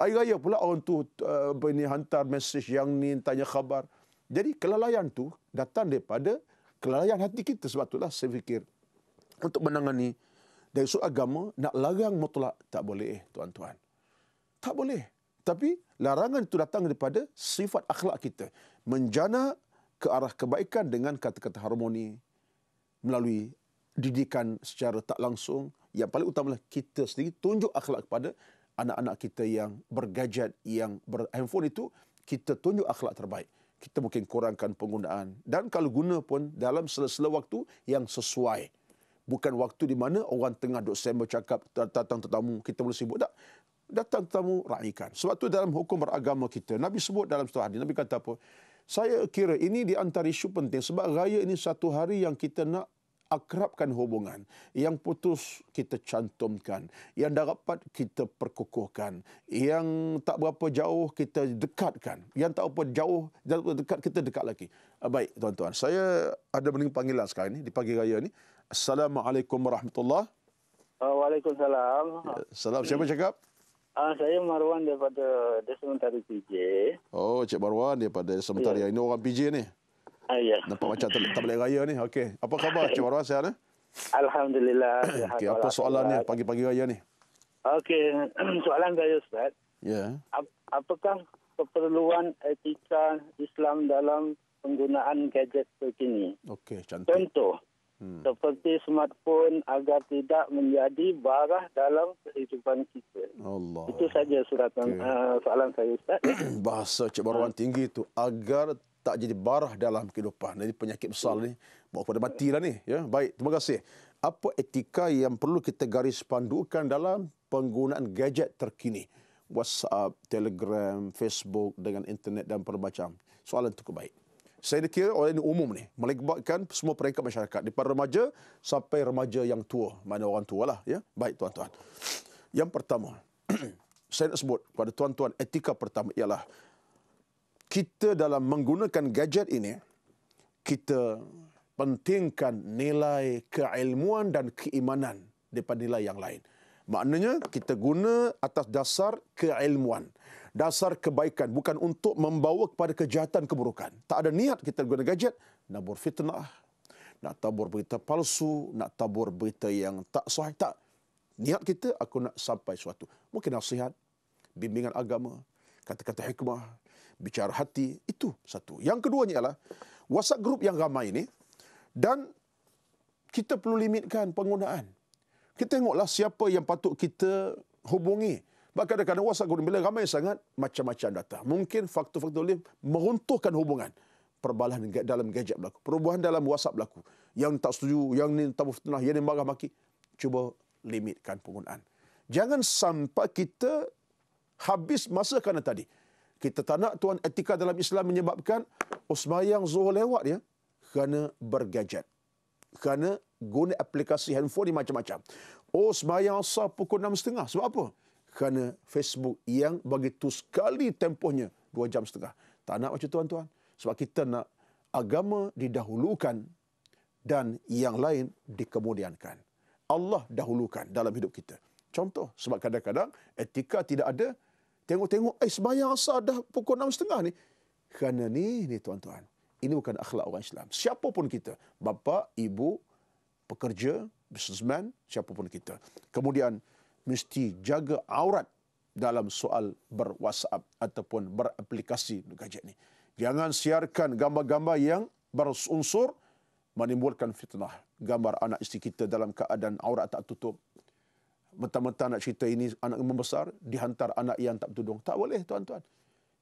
Hari raya pula orang tu uh, ni, hantar mesej yang ni, tanya khabar. Jadi kelalaian tu datang daripada kelalaian hati kita. Sebab itulah saya fikir untuk menangani dari sudut agama nak larang mutlak tak boleh eh, tuan-tuan. Tak boleh. Tapi larangan itu datang daripada sifat akhlak kita. Menjana ke arah kebaikan dengan kata-kata harmoni. Melalui didikan secara tak langsung. Yang paling utama adalah kita sendiri tunjuk akhlak kepada anak-anak kita yang bergadget, yang berhandphone itu. Kita tunjuk akhlak terbaik. Kita mungkin kurangkan penggunaan. Dan kalau guna pun dalam sela-sela waktu yang sesuai. Bukan waktu di mana orang tengah duduk sembah cakap datang tetamu. Kita boleh sibuk tak? datang tamu raikan. Sebab tu dalam hukum beragama kita, Nabi sebut dalam satu hadis, Nabi kata apa? Saya kira ini di antara isu penting sebab raya ini satu hari yang kita nak akrabkan hubungan. Yang putus kita cantumkan. Yang dah rapat kita perkukuhkan. Yang tak berapa jauh kita dekatkan. Yang tak berapa jauh jauh dekat kita dekat lagi. Ah, baik tuan-tuan. Saya ada mending panggilan sekarang ini Di pagi raya ni. Assalamualaikum warahmatullahi Waalaikumsalam. Salam. Siapa cakap? Ah, saya Marwan daripada Desa Mentari PJ. Oh, Cik Marwan daripada Desa Mentari. Yeah. Ini orang PJ ni? Ah, ya. Yeah. Nampak macam tak boleh raya ni. Okey. Apa khabar Cik Marwan? saya. ni? Eh? Alhamdulillah. Okey, apa soalannya pagi-pagi raya ni? Okey, soalan saya Ustaz. Ya. Yeah. Apakah keperluan etika Islam dalam penggunaan gadget seperti ini? Okey, cantik. Contoh, hmm. seperti smartphone agar tidak menjadi barah dalam kehidupan kita. Allah. Itu saja suratan okay. uh, eh, soalan saya Ustaz. Bahasa Cik Barwan tinggi itu agar tak jadi barah dalam kehidupan. Jadi penyakit besar hmm. ni bawa mati matilah ni. Ya, baik. Terima kasih. Apa etika yang perlu kita garis pandukan dalam penggunaan gadget terkini? WhatsApp, Telegram, Facebook dengan internet dan perbacaan. Soalan cukup kebaik saya dikira orang ini umum ni melibatkan semua peringkat masyarakat daripada remaja sampai remaja yang tua mana orang tua lah ya baik tuan-tuan yang pertama saya nak sebut pada tuan-tuan etika pertama ialah kita dalam menggunakan gadget ini kita pentingkan nilai keilmuan dan keimanan daripada nilai yang lain maknanya kita guna atas dasar keilmuan dasar kebaikan bukan untuk membawa kepada kejahatan keburukan. Tak ada niat kita guna gadget nak bor fitnah, nak tabur berita palsu, nak tabur berita yang tak sahih. Tak. Niat kita aku nak sampai suatu. Mungkin nasihat, bimbingan agama, kata-kata hikmah, bicara hati. Itu satu. Yang keduanya ialah WhatsApp grup yang ramai ini dan kita perlu limitkan penggunaan. Kita tengoklah siapa yang patut kita hubungi. Sebab kadang-kadang WhatsApp group bila ramai sangat, macam-macam data. Mungkin faktor-faktor lain meruntuhkan hubungan. Perbalahan dalam gadget berlaku. Perubahan dalam WhatsApp berlaku. Yang tak setuju, yang ni tak berfitnah, yang ni marah maki. Cuba limitkan penggunaan. Jangan sampai kita habis masa kerana tadi. Kita tak nak tuan etika dalam Islam menyebabkan Osmayang Zohor lewat ya. Kerana bergadget. Kerana guna aplikasi handphone ni macam-macam. Oh, semayang asal pukul 6.30. Sebab apa? kerana Facebook yang begitu sekali tempohnya dua jam setengah. Tak nak macam tuan-tuan. Sebab kita nak agama didahulukan dan yang lain dikemudiankan. Allah dahulukan dalam hidup kita. Contoh, sebab kadang-kadang etika tidak ada. Tengok-tengok, eh sebayang asal dah pukul enam setengah ni. Kerana ni, ni tuan-tuan. Ini bukan akhlak orang Islam. Siapapun kita. Bapa, ibu, pekerja, businessman, siapapun kita. Kemudian, mesti jaga aurat dalam soal berwhatsapp ataupun beraplikasi gadget ni. Jangan siarkan gambar-gambar yang berunsur menimbulkan fitnah. Gambar anak isteri kita dalam keadaan aurat tak tutup. Mentah-mentah nak cerita ini anak membesar, dihantar anak yang tak tudung. Tak boleh tuan-tuan.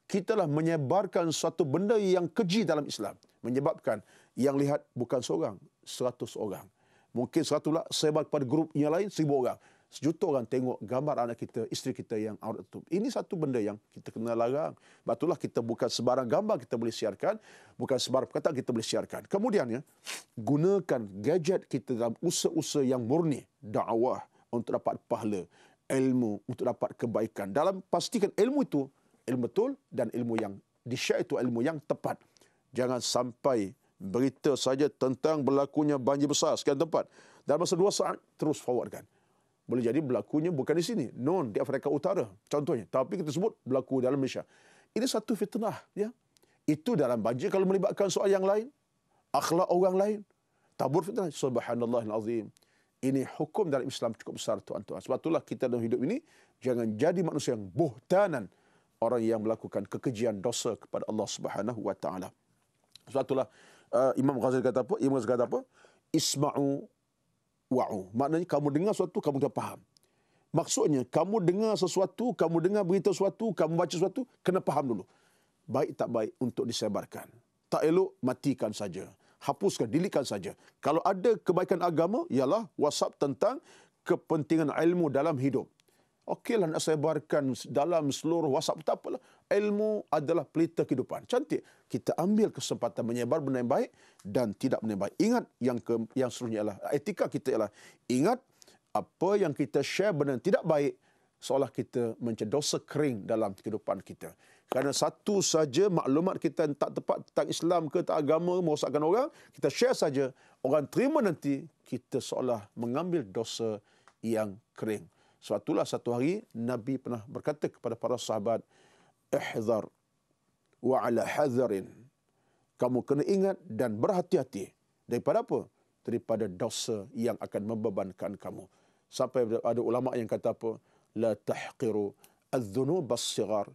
Kitalah menyebarkan suatu benda yang keji dalam Islam. Menyebabkan yang lihat bukan seorang, seratus orang. Mungkin seratus lah sebar kepada grup yang lain, seribu orang sejuta orang tengok gambar anak kita, isteri kita yang aurat tertutup. Ini satu benda yang kita kena larang. Sebab itulah kita bukan sebarang gambar kita boleh siarkan, bukan sebarang perkataan kita boleh siarkan. Kemudian ya, gunakan gadget kita dalam usaha-usaha yang murni, dakwah untuk dapat pahala, ilmu untuk dapat kebaikan. Dalam pastikan ilmu itu ilmu betul dan ilmu yang di itu ilmu yang tepat. Jangan sampai berita saja tentang berlakunya banjir besar sekian tempat. Dalam masa dua saat, terus forwardkan boleh jadi berlakunya bukan di sini. Non, di Afrika Utara contohnya. Tapi kita sebut berlaku dalam Malaysia. Ini satu fitnah. ya. Itu dalam banjir kalau melibatkan soal yang lain. Akhlak orang lain. Tabur fitnah. Subhanallah azim. Ini hukum dalam Islam cukup besar tuan-tuan. Sebab itulah kita dalam hidup ini jangan jadi manusia yang buhtanan orang yang melakukan kekejian dosa kepada Allah Subhanahu wa taala. Sebab itulah uh, Imam Ghazali kata apa? Imam Ghazali kata apa? Isma'u wa'u. Maknanya kamu dengar sesuatu, kamu tak faham. Maksudnya, kamu dengar sesuatu, kamu dengar berita sesuatu, kamu baca sesuatu, kena faham dulu. Baik tak baik untuk disebarkan. Tak elok, matikan saja. Hapuskan, dilikan saja. Kalau ada kebaikan agama, ialah WhatsApp tentang kepentingan ilmu dalam hidup. Okeylah nak sebarkan dalam seluruh WhatsApp, tak apalah ilmu adalah pelita kehidupan. Cantik. Kita ambil kesempatan menyebar benda yang baik dan tidak benda yang baik. Ingat yang ke, yang seterusnya ialah etika kita ialah ingat apa yang kita share benda yang tidak baik seolah kita mencari dosa kering dalam kehidupan kita. Kerana satu saja maklumat kita yang tak tepat tentang Islam ke tak agama merosakkan orang, kita share saja. Orang terima nanti, kita seolah mengambil dosa yang kering. Sebab itulah satu hari Nabi pernah berkata kepada para sahabat, ihzar wa ala hazarin. Kamu kena ingat dan berhati-hati daripada apa? Daripada dosa yang akan membebankan kamu. Sampai ada ulama yang kata apa? La tahqiru adh-dhunub as-sighar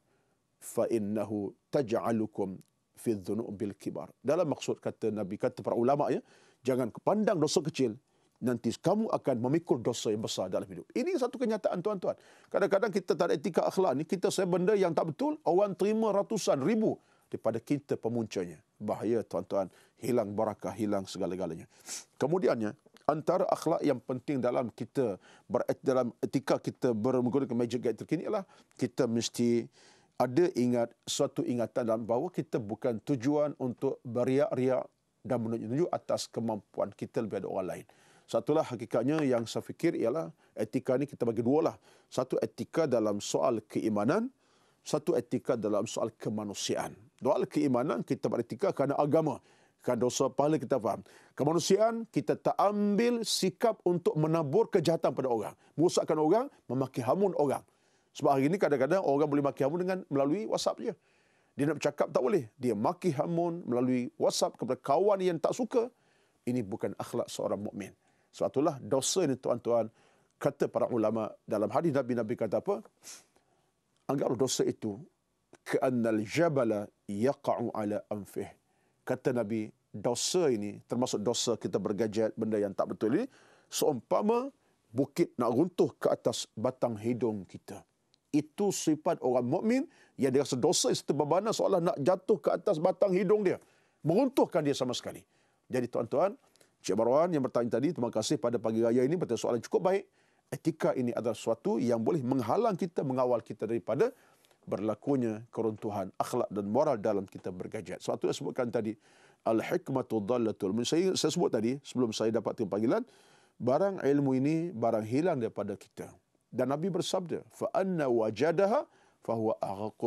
fa innahu taj'alukum fi adh bil kibar. Dalam maksud kata Nabi kata para ulama ya, jangan pandang dosa kecil nanti kamu akan memikul dosa yang besar dalam hidup. Ini satu kenyataan tuan-tuan. Kadang-kadang kita tak ada etika akhlak ni, kita saya benda yang tak betul, orang terima ratusan ribu daripada kita pemuncanya. Bahaya tuan-tuan, hilang barakah, hilang segala-galanya. Kemudiannya, antara akhlak yang penting dalam kita beret, dalam etika kita menggunakan magic gate terkini ialah kita mesti ada ingat suatu ingatan dalam bahawa kita bukan tujuan untuk beriak-riak dan menunjuk atas kemampuan kita lebih daripada orang lain. Satulah hakikatnya yang saya fikir ialah etika ni kita bagi dua lah. Satu etika dalam soal keimanan, satu etika dalam soal kemanusiaan. Soal keimanan kita beretika kerana agama. Kan dosa pahala kita faham. Kemanusiaan kita tak ambil sikap untuk menabur kejahatan pada orang. Merusakkan orang, memaki hamun orang. Sebab hari ini kadang-kadang orang boleh maki hamun dengan melalui WhatsApp je. Dia nak bercakap tak boleh. Dia maki hamun melalui WhatsApp kepada kawan yang tak suka. Ini bukan akhlak seorang mukmin. Sebab itulah dosa ini tuan-tuan kata para ulama dalam hadis Nabi Nabi kata apa? Anggaplah dosa itu keanna al-jabala yaqa'u ala anfih. Kata Nabi, dosa ini termasuk dosa kita bergajet benda yang tak betul ini seumpama bukit nak runtuh ke atas batang hidung kita. Itu sifat orang mukmin yang dia rasa dosa itu bebanan seolah nak jatuh ke atas batang hidung dia. Meruntuhkan dia sama sekali. Jadi tuan-tuan, Cik Barwan yang bertanya tadi, terima kasih pada pagi raya ini bertanya soalan cukup baik. Etika ini adalah sesuatu yang boleh menghalang kita, mengawal kita daripada berlakunya keruntuhan akhlak dan moral dalam kita bergajet. Sebab yang saya sebutkan tadi, Al-Hikmatu Dallatul. Saya, saya sebut tadi, sebelum saya dapat panggilan, barang ilmu ini barang hilang daripada kita. Dan Nabi bersabda, faanna وَجَدَهَا fahuwa أَغَقُ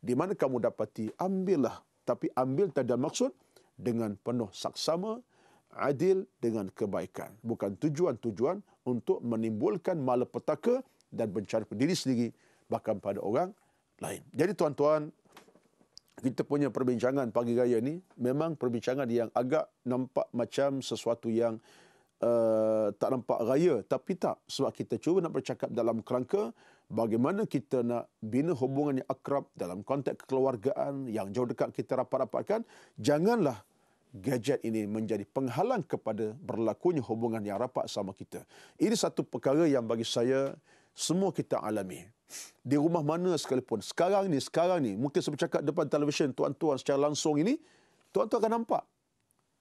Di mana kamu dapati, ambillah. Tapi ambil tak ada maksud dengan penuh saksama, adil dengan kebaikan. Bukan tujuan-tujuan untuk menimbulkan malapetaka dan bencana pada diri sendiri bahkan pada orang lain. Jadi tuan-tuan, kita punya perbincangan pagi raya ini memang perbincangan yang agak nampak macam sesuatu yang uh, tak nampak raya tapi tak sebab kita cuba nak bercakap dalam kerangka bagaimana kita nak bina hubungan yang akrab dalam konteks kekeluargaan yang jauh dekat kita rapat-rapatkan janganlah gadget ini menjadi penghalang kepada berlakunya hubungan yang rapat sama kita. Ini satu perkara yang bagi saya semua kita alami. Di rumah mana sekalipun, sekarang ni, sekarang ni, mungkin saya bercakap depan televisyen tuan-tuan secara langsung ini, tuan-tuan akan nampak.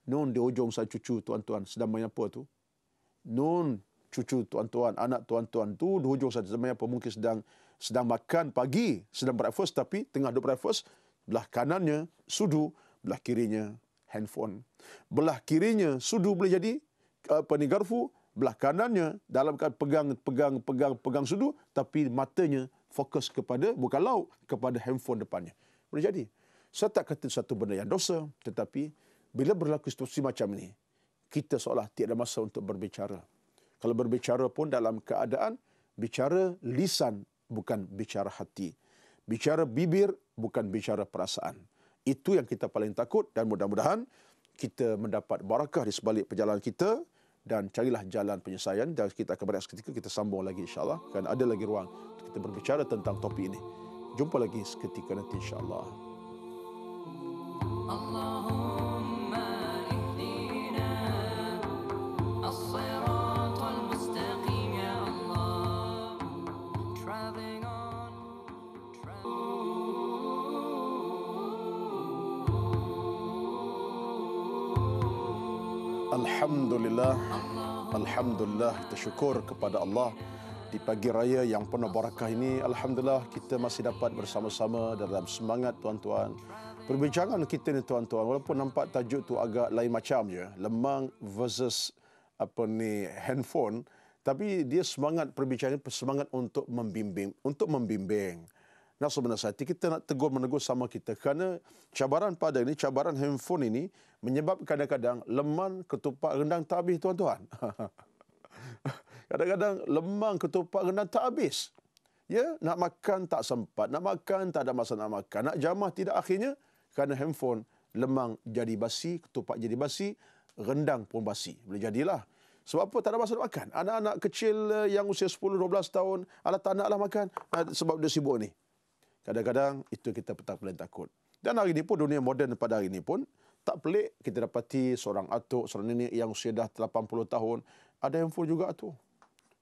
Nun di hujung saya cucu tuan-tuan sedang main apa tu? Nun cucu tuan-tuan, anak tuan-tuan tu di hujung saya sedang main apa? Mungkin sedang sedang makan pagi, sedang breakfast tapi tengah duduk breakfast, belah kanannya sudu, belah kirinya handphone. Belah kirinya sudu boleh jadi apa eh, ni garfu, belah kanannya dalam kan pegang pegang pegang pegang sudu tapi matanya fokus kepada bukan laut kepada handphone depannya. Boleh jadi. Saya tak kata satu benda yang dosa tetapi bila berlaku situasi macam ini, kita seolah tiada masa untuk berbicara. Kalau berbicara pun dalam keadaan bicara lisan bukan bicara hati. Bicara bibir bukan bicara perasaan. Itu yang kita paling takut dan mudah-mudahan kita mendapat barakah di sebalik perjalanan kita dan carilah jalan penyelesaian dan kita akan beres ketika kita sambung lagi insyaAllah. Kan ada lagi ruang kita berbicara tentang topik ini. Jumpa lagi seketika nanti insyaAllah. Allah. Alhamdulillah. Alhamdulillah. Tersyukur kepada Allah di pagi raya yang penuh barakah ini. Alhamdulillah kita masih dapat bersama-sama dalam semangat tuan-tuan. Perbincangan kita ni tuan-tuan walaupun nampak tajuk tu agak lain macam je. Lemang versus apa ni handphone tapi dia semangat perbincangan semangat untuk membimbing untuk membimbing. Nah sebenarnya kita nak tegur menegur sama kita kerana cabaran pada ini cabaran handphone ini Menyebabkan kadang-kadang leman ketupat rendang tak habis tuan-tuan. kadang-kadang leman ketupat rendang tak habis. Ya, nak makan tak sempat, nak makan tak ada masa nak makan, nak jamah tidak akhirnya kerana handphone lemang jadi basi, ketupat jadi basi, rendang pun basi. Boleh jadilah. Sebab apa tak ada masa nak makan? Anak-anak kecil eh, yang usia 10-12 tahun, ala tak naklah makan sebab dia sibuk ni. Kadang-kadang itu kita petak paling takut. Dan hari ini pun dunia moden pada hari ini pun, tak pelik kita dapati seorang atuk, seorang nenek yang usia dah 80 tahun, ada handphone juga tu.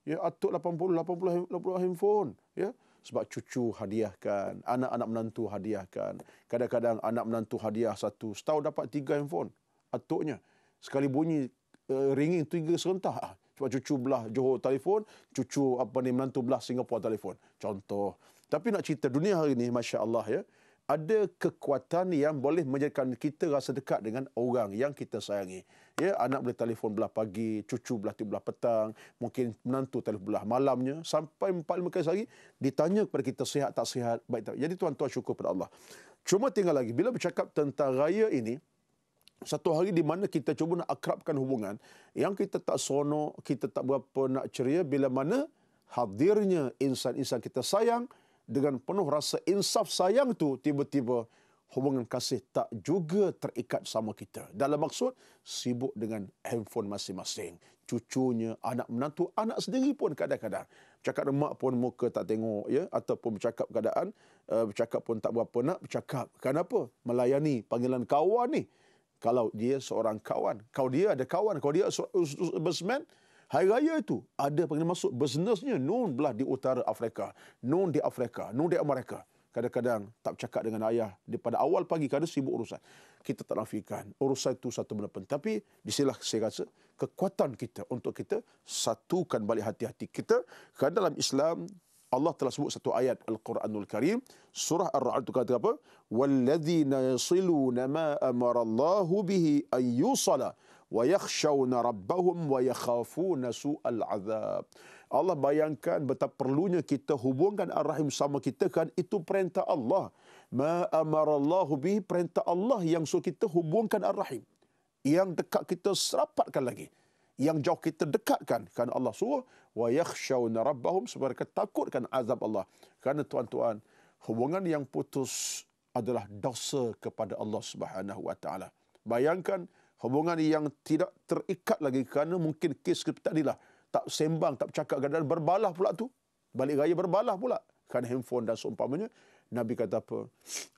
Ya, atuk 80, 80, 80 handphone. Ya, sebab cucu hadiahkan, anak-anak menantu hadiahkan. Kadang-kadang anak menantu hadiah satu, setahun dapat tiga handphone atuknya. Sekali bunyi uh, ringing tiga serentak. Ah, sebab cucu belah Johor telefon, cucu apa ni menantu belah Singapura telefon. Contoh. Tapi nak cerita dunia hari ini, Masya Allah ya ada kekuatan yang boleh menjadikan kita rasa dekat dengan orang yang kita sayangi. Ya, anak boleh telefon belah pagi, cucu belah tiba belah petang, mungkin menantu telefon belah malamnya, sampai empat lima kali sehari, ditanya kepada kita sihat tak sihat, baik tak. Jadi tuan-tuan syukur kepada Allah. Cuma tinggal lagi, bila bercakap tentang raya ini, satu hari di mana kita cuba nak akrabkan hubungan, yang kita tak sonok, kita tak berapa nak ceria, bila mana hadirnya insan-insan kita sayang, dengan penuh rasa insaf sayang tu tiba-tiba hubungan kasih tak juga terikat sama kita. Dalam maksud sibuk dengan handphone masing-masing. Cucunya, anak menantu, anak sendiri pun kadang-kadang. Bercakap dengan mak pun muka tak tengok ya ataupun bercakap keadaan uh, bercakap pun tak berapa nak bercakap. Kenapa? Melayani panggilan kawan ni. Kalau dia seorang kawan, kalau dia ada kawan, kalau dia businessman, us- us- us- Hari Raya itu ada panggilan masuk bisnesnya non belah di utara Afrika, non di Afrika, non di Amerika. Kadang-kadang tak bercakap dengan ayah pada awal pagi kadang kan sibuk urusan. Kita tak nafikan. Urusan itu satu benda penting. Tapi disilah saya rasa kekuatan kita untuk kita satukan balik hati-hati kita. Kerana dalam Islam Allah telah sebut satu ayat Al-Quranul Karim. Surah al raad itu kata apa? وَالَّذِينَ يَصِلُونَ مَا أَمَرَ اللَّهُ بِهِ أَيُّصَلَ ويخشون ربهم ويخافون سوء العذاب Allah bayangkan betapa perlunya kita hubungkan Ar-Rahim sama kita kan itu perintah Allah ma Allah bi perintah Allah yang suruh kita hubungkan Ar-Rahim yang dekat kita serapatkan lagi yang jauh kita dekatkan kan Allah suruh wa yakhshawun rabbahum sebab takutkan azab Allah Karena tuan-tuan hubungan yang putus adalah dosa kepada Allah Subhanahu wa taala bayangkan hubungan yang tidak terikat lagi kerana mungkin kes tadi lah tak sembang, tak bercakap dan berbalah pula tu. Balik raya berbalah pula. Kan handphone dan seumpamanya. Nabi kata apa?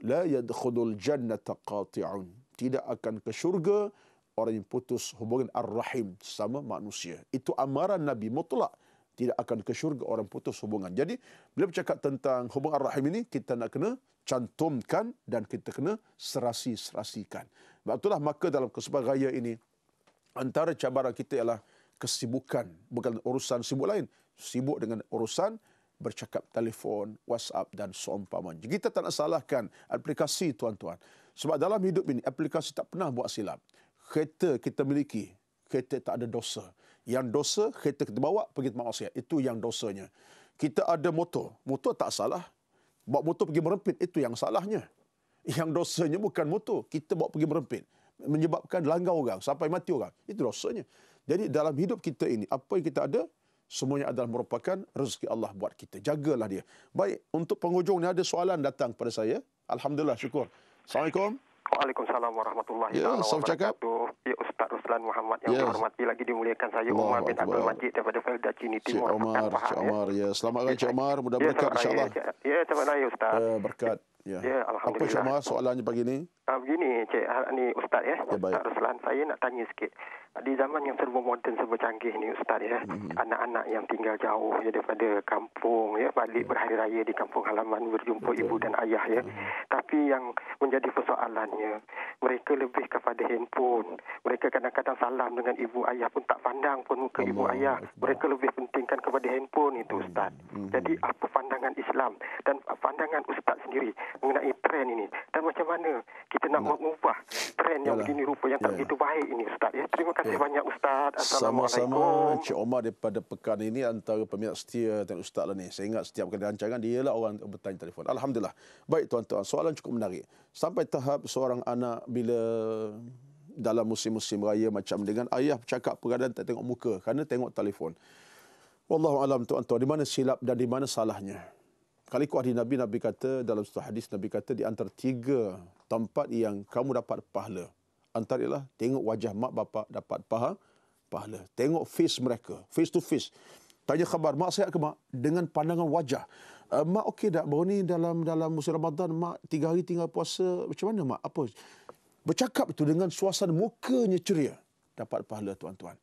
La yadkhudul jannata qati'un. Tidak akan ke syurga orang yang putus hubungan ar-rahim sama manusia. Itu amaran Nabi mutlak tidak akan ke syurga orang putus hubungan. Jadi, bila bercakap tentang hubungan rahim ini, kita nak kena cantumkan dan kita kena serasi-serasikan. Sebab itulah maka dalam kesempatan raya ini, antara cabaran kita ialah kesibukan. Bukan urusan sibuk lain. Sibuk dengan urusan bercakap telefon, WhatsApp dan seumpamanya. Kita tak nak salahkan aplikasi tuan-tuan. Sebab dalam hidup ini, aplikasi tak pernah buat silap. Kereta kita miliki, kereta tak ada dosa yang dosa kereta kita bawa pergi tempat maksiat itu yang dosanya kita ada motor motor tak salah bawa motor pergi merempit itu yang salahnya yang dosanya bukan motor kita bawa pergi merempit menyebabkan langgar orang sampai mati orang itu dosanya jadi dalam hidup kita ini apa yang kita ada semuanya adalah merupakan rezeki Allah buat kita jagalah dia baik untuk penghujung ni ada soalan datang pada saya alhamdulillah syukur assalamualaikum Waalaikumsalam warahmatullahi ya, wabarakatuh. Ya, Ustaz Ruslan Muhammad yang yes. Ya. dihormati lagi dimuliakan saya Allah Umar bin Abdul Allah. Majid daripada Felda Cini Timur. Cik Umar, ya. Cik Umar. Ya. Selamat malam ya, Cik Umar. Mudah ya, berkat insyaAllah. Ya, selamat malam ya, Ustaz. Ya, berkat. Ya. ya Alhamdulillah. Apa cuma soalannya pagi ni? Ah, begini, Cik ah, ni Ustaz ya. ya baik. Ustaz Ruslan, saya nak tanya sikit. Di zaman yang serba moden, serba canggih ni Ustaz ya. mm Anak-anak yang tinggal jauh ya, daripada kampung ya. Balik ya. berhari raya di kampung halaman berjumpa Betul. ibu dan ayah ya. hmm Tapi yang menjadi persoalannya, mereka lebih kepada handphone. Mereka kadang-kadang salam dengan ibu ayah pun tak pandang pun muka Allah. ibu ayah. Mereka lebih pentingkan kepada handphone itu mhm. Ustaz. Mm-hmm. Jadi apa pandangan Islam dan pandangan Ustaz sendiri mengenai trend ini dan macam mana kita nak Yalah. mengubah trend yang begini rupa yang tak ya. begitu baik ini Ustaz. Ya, terima kasih Yalah. banyak Ustaz. Sama-sama Cik Omar daripada Pekan ini antara peminat setia dan Ustaz lah ni. Saya ingat setiap kali rancangan dia lah orang bertanya telefon. Alhamdulillah. Baik tuan-tuan, soalan cukup menarik. Sampai tahap seorang anak bila dalam musim-musim raya macam dengan ayah bercakap peradaan tak tengok muka kerana tengok telefon. Wallahu alam tuan-tuan di mana silap dan di mana salahnya. Kali ikut hadis Nabi, Nabi kata dalam satu hadis, Nabi kata di antara tiga tempat yang kamu dapat pahala. Antara ialah tengok wajah mak bapak dapat pahala. pahala. Tengok face mereka, face to face. Tanya khabar, mak sehat ke mak? Dengan pandangan wajah. Uh, mak okey tak? Baru ni dalam dalam musim Ramadan, mak tiga hari tinggal puasa. Macam mana mak? Apa? Bercakap itu dengan suasana mukanya ceria. Dapat pahala tuan-tuan.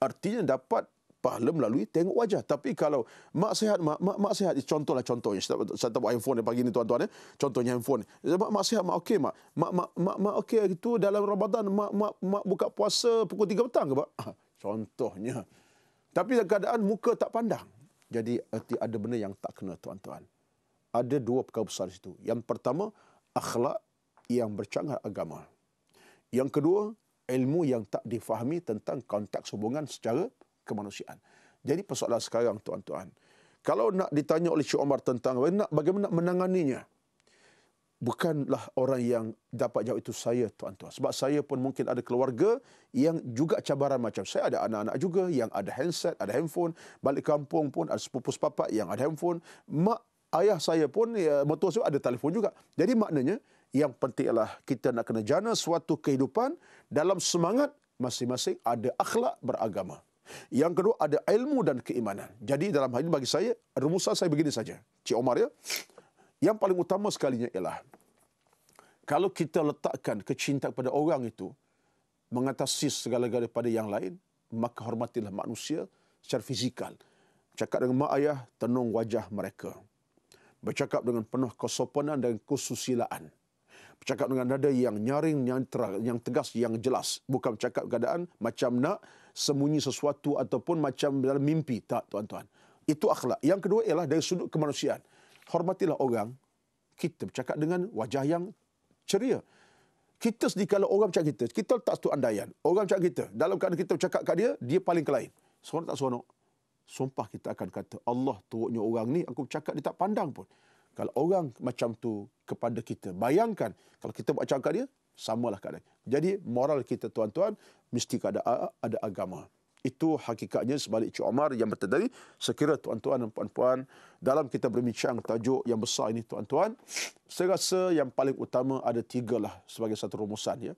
Artinya dapat pahala melalui tengok wajah. Tapi kalau mak sehat, mak, mak, mak sihat, eh, contohlah contohnya. Saya tak buat handphone pagi ini tuan-tuan. Ya. Contohnya handphone. Mak, mak sihat, mak okey mak. Mak, mak, mak, mak okey itu dalam Ramadan, mak, mak, mak buka puasa pukul 3 petang ke mak? Ah, contohnya. Tapi keadaan muka tak pandang. Jadi ada benda yang tak kena tuan-tuan. Ada dua perkara besar di situ. Yang pertama, akhlak yang bercanggah agama. Yang kedua, ilmu yang tak difahami tentang konteks hubungan secara kemanusiaan. Jadi persoalan sekarang tuan-tuan, kalau nak ditanya oleh Syekh Omar tentang bagaimana menanganinya, bukanlah orang yang dapat jawab itu saya tuan-tuan. Sebab saya pun mungkin ada keluarga yang juga cabaran macam saya. Ada anak-anak juga yang ada handset, ada handphone. Balik kampung pun ada sepupu sepapat yang ada handphone. Mak ayah saya pun, ya, mertua saya ada telefon juga. Jadi maknanya yang penting ialah kita nak kena jana suatu kehidupan dalam semangat masing-masing ada akhlak beragama. Yang kedua ada ilmu dan keimanan. Jadi dalam hal ini bagi saya, rumusan saya begini saja. Cik Omar ya. Yang paling utama sekalinya ialah kalau kita letakkan kecintaan kepada orang itu mengatasi segala-galanya pada yang lain, maka hormatilah manusia secara fizikal. Cakap dengan mak ayah, tenung wajah mereka. Bercakap dengan penuh kesopanan dan kesusilaan. Bercakap dengan nada yang nyaring, yang, terang, yang tegas, yang jelas. Bukan bercakap keadaan macam nak sembunyi sesuatu ataupun macam dalam mimpi. Tak, tuan-tuan. Itu akhlak. Yang kedua ialah dari sudut kemanusiaan. Hormatilah orang. Kita bercakap dengan wajah yang ceria. Kita sendiri kalau orang macam kita, kita letak satu andaian. Orang macam kita, dalam keadaan kita bercakap kat dia, dia paling kelain. Seronok tak seronok? Sumpah kita akan kata, Allah teruknya orang ni, aku bercakap dia tak pandang pun. Kalau orang macam tu kepada kita, bayangkan kalau kita buat cakap dia, samalah keadaan. Jadi moral kita tuan-tuan mesti ada ada agama. Itu hakikatnya sebalik Cik Omar yang bertadari. Sekiranya tuan-tuan dan puan-puan dalam kita berbincang tajuk yang besar ini tuan-tuan. Saya rasa yang paling utama ada tiga lah sebagai satu rumusan. Ya.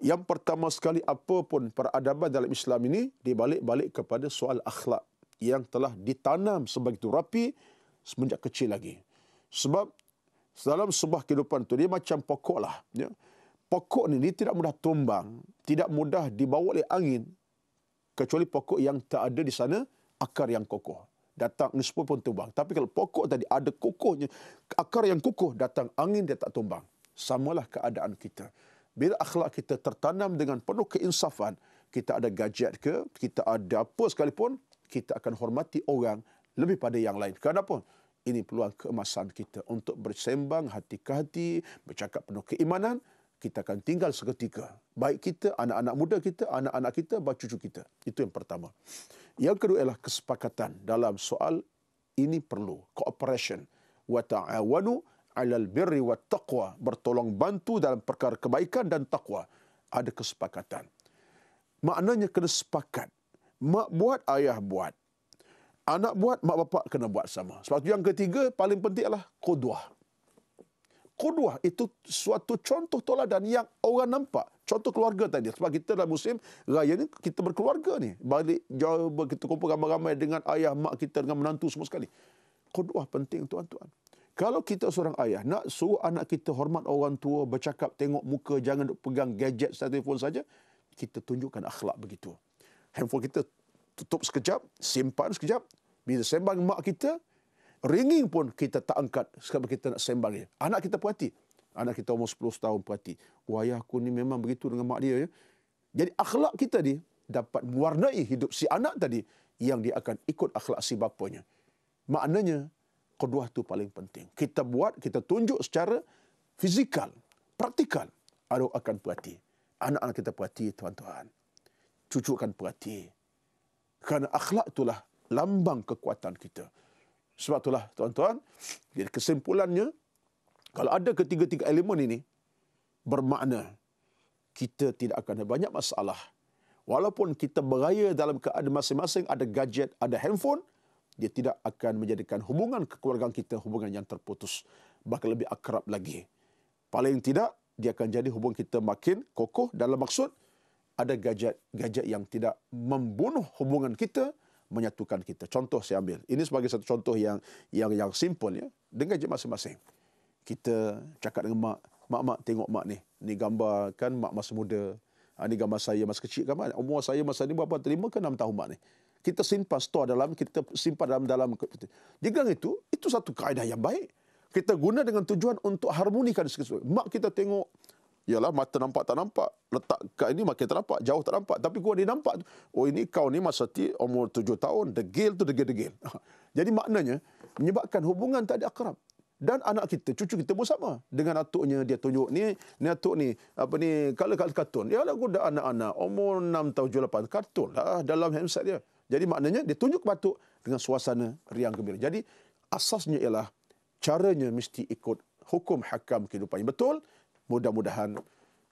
Yang pertama sekali apapun peradaban dalam Islam ini dibalik-balik kepada soal akhlak yang telah ditanam sebegitu rapi semenjak kecil lagi. Sebab dalam sebuah kehidupan tu dia macam pokok lah. Ya pokok ni, ni tidak mudah tumbang, tidak mudah dibawa oleh angin kecuali pokok yang tak ada di sana akar yang kokoh. Datang nispo pun tumbang. Tapi kalau pokok tadi ada kokohnya, akar yang kokoh datang angin dia tak tumbang. Samalah keadaan kita. Bila akhlak kita tertanam dengan penuh keinsafan, kita ada gadget ke, kita ada apa sekalipun, kita akan hormati orang lebih pada yang lain. Kenapa? Ini peluang keemasan kita untuk bersembang hati ke hati, bercakap penuh keimanan, kita akan tinggal seketika. Baik kita, anak-anak muda kita, anak-anak kita, baik cucu kita. Itu yang pertama. Yang kedua ialah kesepakatan dalam soal ini perlu. Cooperation. Wa ta'awanu alal birri wa taqwa. Bertolong bantu dalam perkara kebaikan dan taqwa. Ada kesepakatan. Maknanya kena sepakat. Mak buat, ayah buat. Anak buat, mak bapak kena buat sama. Sebab itu yang ketiga, paling penting adalah kuduah kudwah itu suatu contoh teladan yang orang nampak. Contoh keluarga tadi. Sebab kita dalam musim raya ni, kita berkeluarga ni. Balik jauh, kita kumpul ramai-ramai dengan ayah, mak kita, dengan menantu semua sekali. Kudwah penting tuan-tuan. Kalau kita seorang ayah nak suruh anak kita hormat orang tua, bercakap, tengok muka, jangan pegang gadget, telefon saja, kita tunjukkan akhlak begitu. Handphone kita tutup sekejap, simpan sekejap. Bila sembang mak kita, ringing pun kita tak angkat sebab kita nak sembang dia. Anak kita puati. Anak kita umur 10 tahun puati. Wayah aku ni memang begitu dengan mak dia. Ya. Jadi akhlak kita ni dapat mewarnai hidup si anak tadi yang dia akan ikut akhlak si bapanya. Maknanya, kedua tu paling penting. Kita buat, kita tunjuk secara fizikal, praktikal. Aduh akan puati. Anak-anak kita puati, tuan-tuan. Cucu akan puati. Kerana akhlak itulah lambang kekuatan kita. Sebab itulah tuan-tuan, jadi ya, kesimpulannya, kalau ada ketiga-tiga elemen ini, bermakna kita tidak akan ada banyak masalah. Walaupun kita beraya dalam keadaan masing-masing, ada gadget, ada handphone, dia tidak akan menjadikan hubungan kekeluargaan kita hubungan yang terputus. Bahkan lebih akrab lagi. Paling tidak, dia akan jadi hubungan kita makin kokoh dalam maksud ada gadget-gadget yang tidak membunuh hubungan kita, menyatukan kita. Contoh saya ambil. Ini sebagai satu contoh yang yang yang simple ya. Dengan je masing-masing. Kita cakap dengan mak, mak mak tengok mak ni. Ni gambar kan mak masa muda. Ha, ni gambar saya masa kecil kan mak. Umur saya masa ni berapa? Terima ke 6 tahun mak ni. Kita simpan store dalam, kita simpan dalam dalam. Jika itu, itu satu kaedah yang baik. Kita guna dengan tujuan untuk harmonikan sesuatu. Mak kita tengok, Yalah, mata nampak tak nampak. Letak kat ini makin tak nampak. Jauh tak nampak. Tapi gua dia nampak. Oh ini kau ni masa ti umur tujuh tahun. Degil tu degil-degil. Jadi maknanya menyebabkan hubungan tak ada akrab. Dan anak kita, cucu kita pun sama. Dengan atuknya dia tunjuk ni, ni atuk ni, apa ni, kala-kala kartun. Yalah, gua dah anak-anak. Umur enam tahun, tujuh, lapan. Kartun lah dalam handset dia. Jadi maknanya dia tunjuk kepada atuk dengan suasana riang gembira. Jadi asasnya ialah caranya mesti ikut hukum hakam kehidupan yang betul mudah-mudahan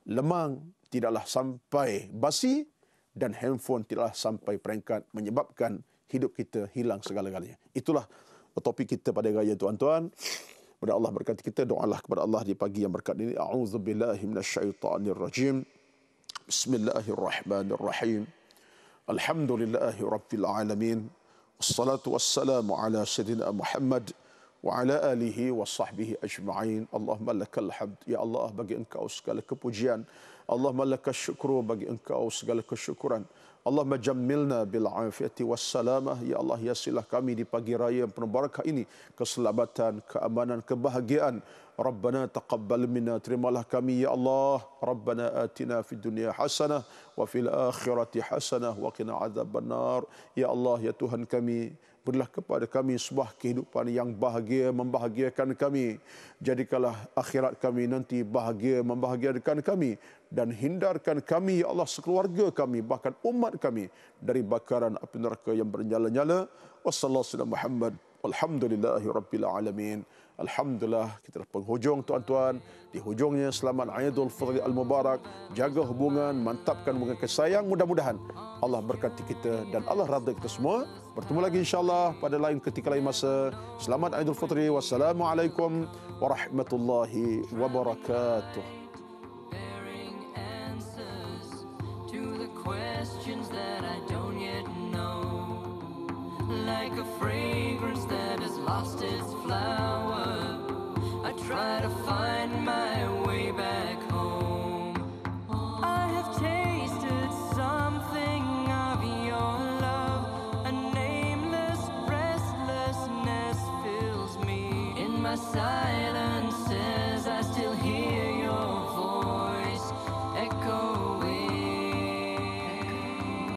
lemang tidaklah sampai basi dan handphone tidaklah sampai peringkat menyebabkan hidup kita hilang segala-galanya. Itulah topik kita pada gaya tuan-tuan. Mudah Allah berkati kita. Doalah kepada Allah di pagi yang berkat ini. A'udzu billahi rajim. Bismillahirrahmanirrahim. Alhamdulillahirabbil alamin. Wassalatu wassalamu ala sayyidina Muhammad وعلى آله وصحبه أجمعين اللهم لك الحمد يا الله بقي إنك أوسك لك بجيان اللهم لك الشكر بقي إنك أوسك لك شكرا اللهم جملنا بالعافية والسلامة يا الله يا سيلة كامي دي بقي رأي بنبارك إني كسلامتان كأمانان كبهجيان ربنا تقبل منا ترمالها كامي يا الله ربنا آتنا في الدنيا حسنة وفي الآخرة حسنة وقنا عذاب النار يا الله يا تهن كامي Berilah kepada kami sebuah kehidupan yang bahagia membahagiakan kami. Jadikalah akhirat kami nanti bahagia membahagiakan kami. Dan hindarkan kami, Ya Allah, sekeluarga kami, bahkan umat kami dari bakaran api neraka yang bernyala-nyala. Wassalamualaikum warahmatullahi wabarakatuh. Alhamdulillahi Alhamdulillah kita dah penghujung tuan-tuan. Di hujungnya selamat Aidul Fitri Al-Mubarak. Jaga hubungan, mantapkan hubungan kasih sayang. Mudah-mudahan Allah berkati kita dan Allah radha kita semua. Bertemu lagi insyaAllah pada lain ketika lain masa. Selamat Aidul Fitri. Wassalamualaikum warahmatullahi wabarakatuh. lost in. right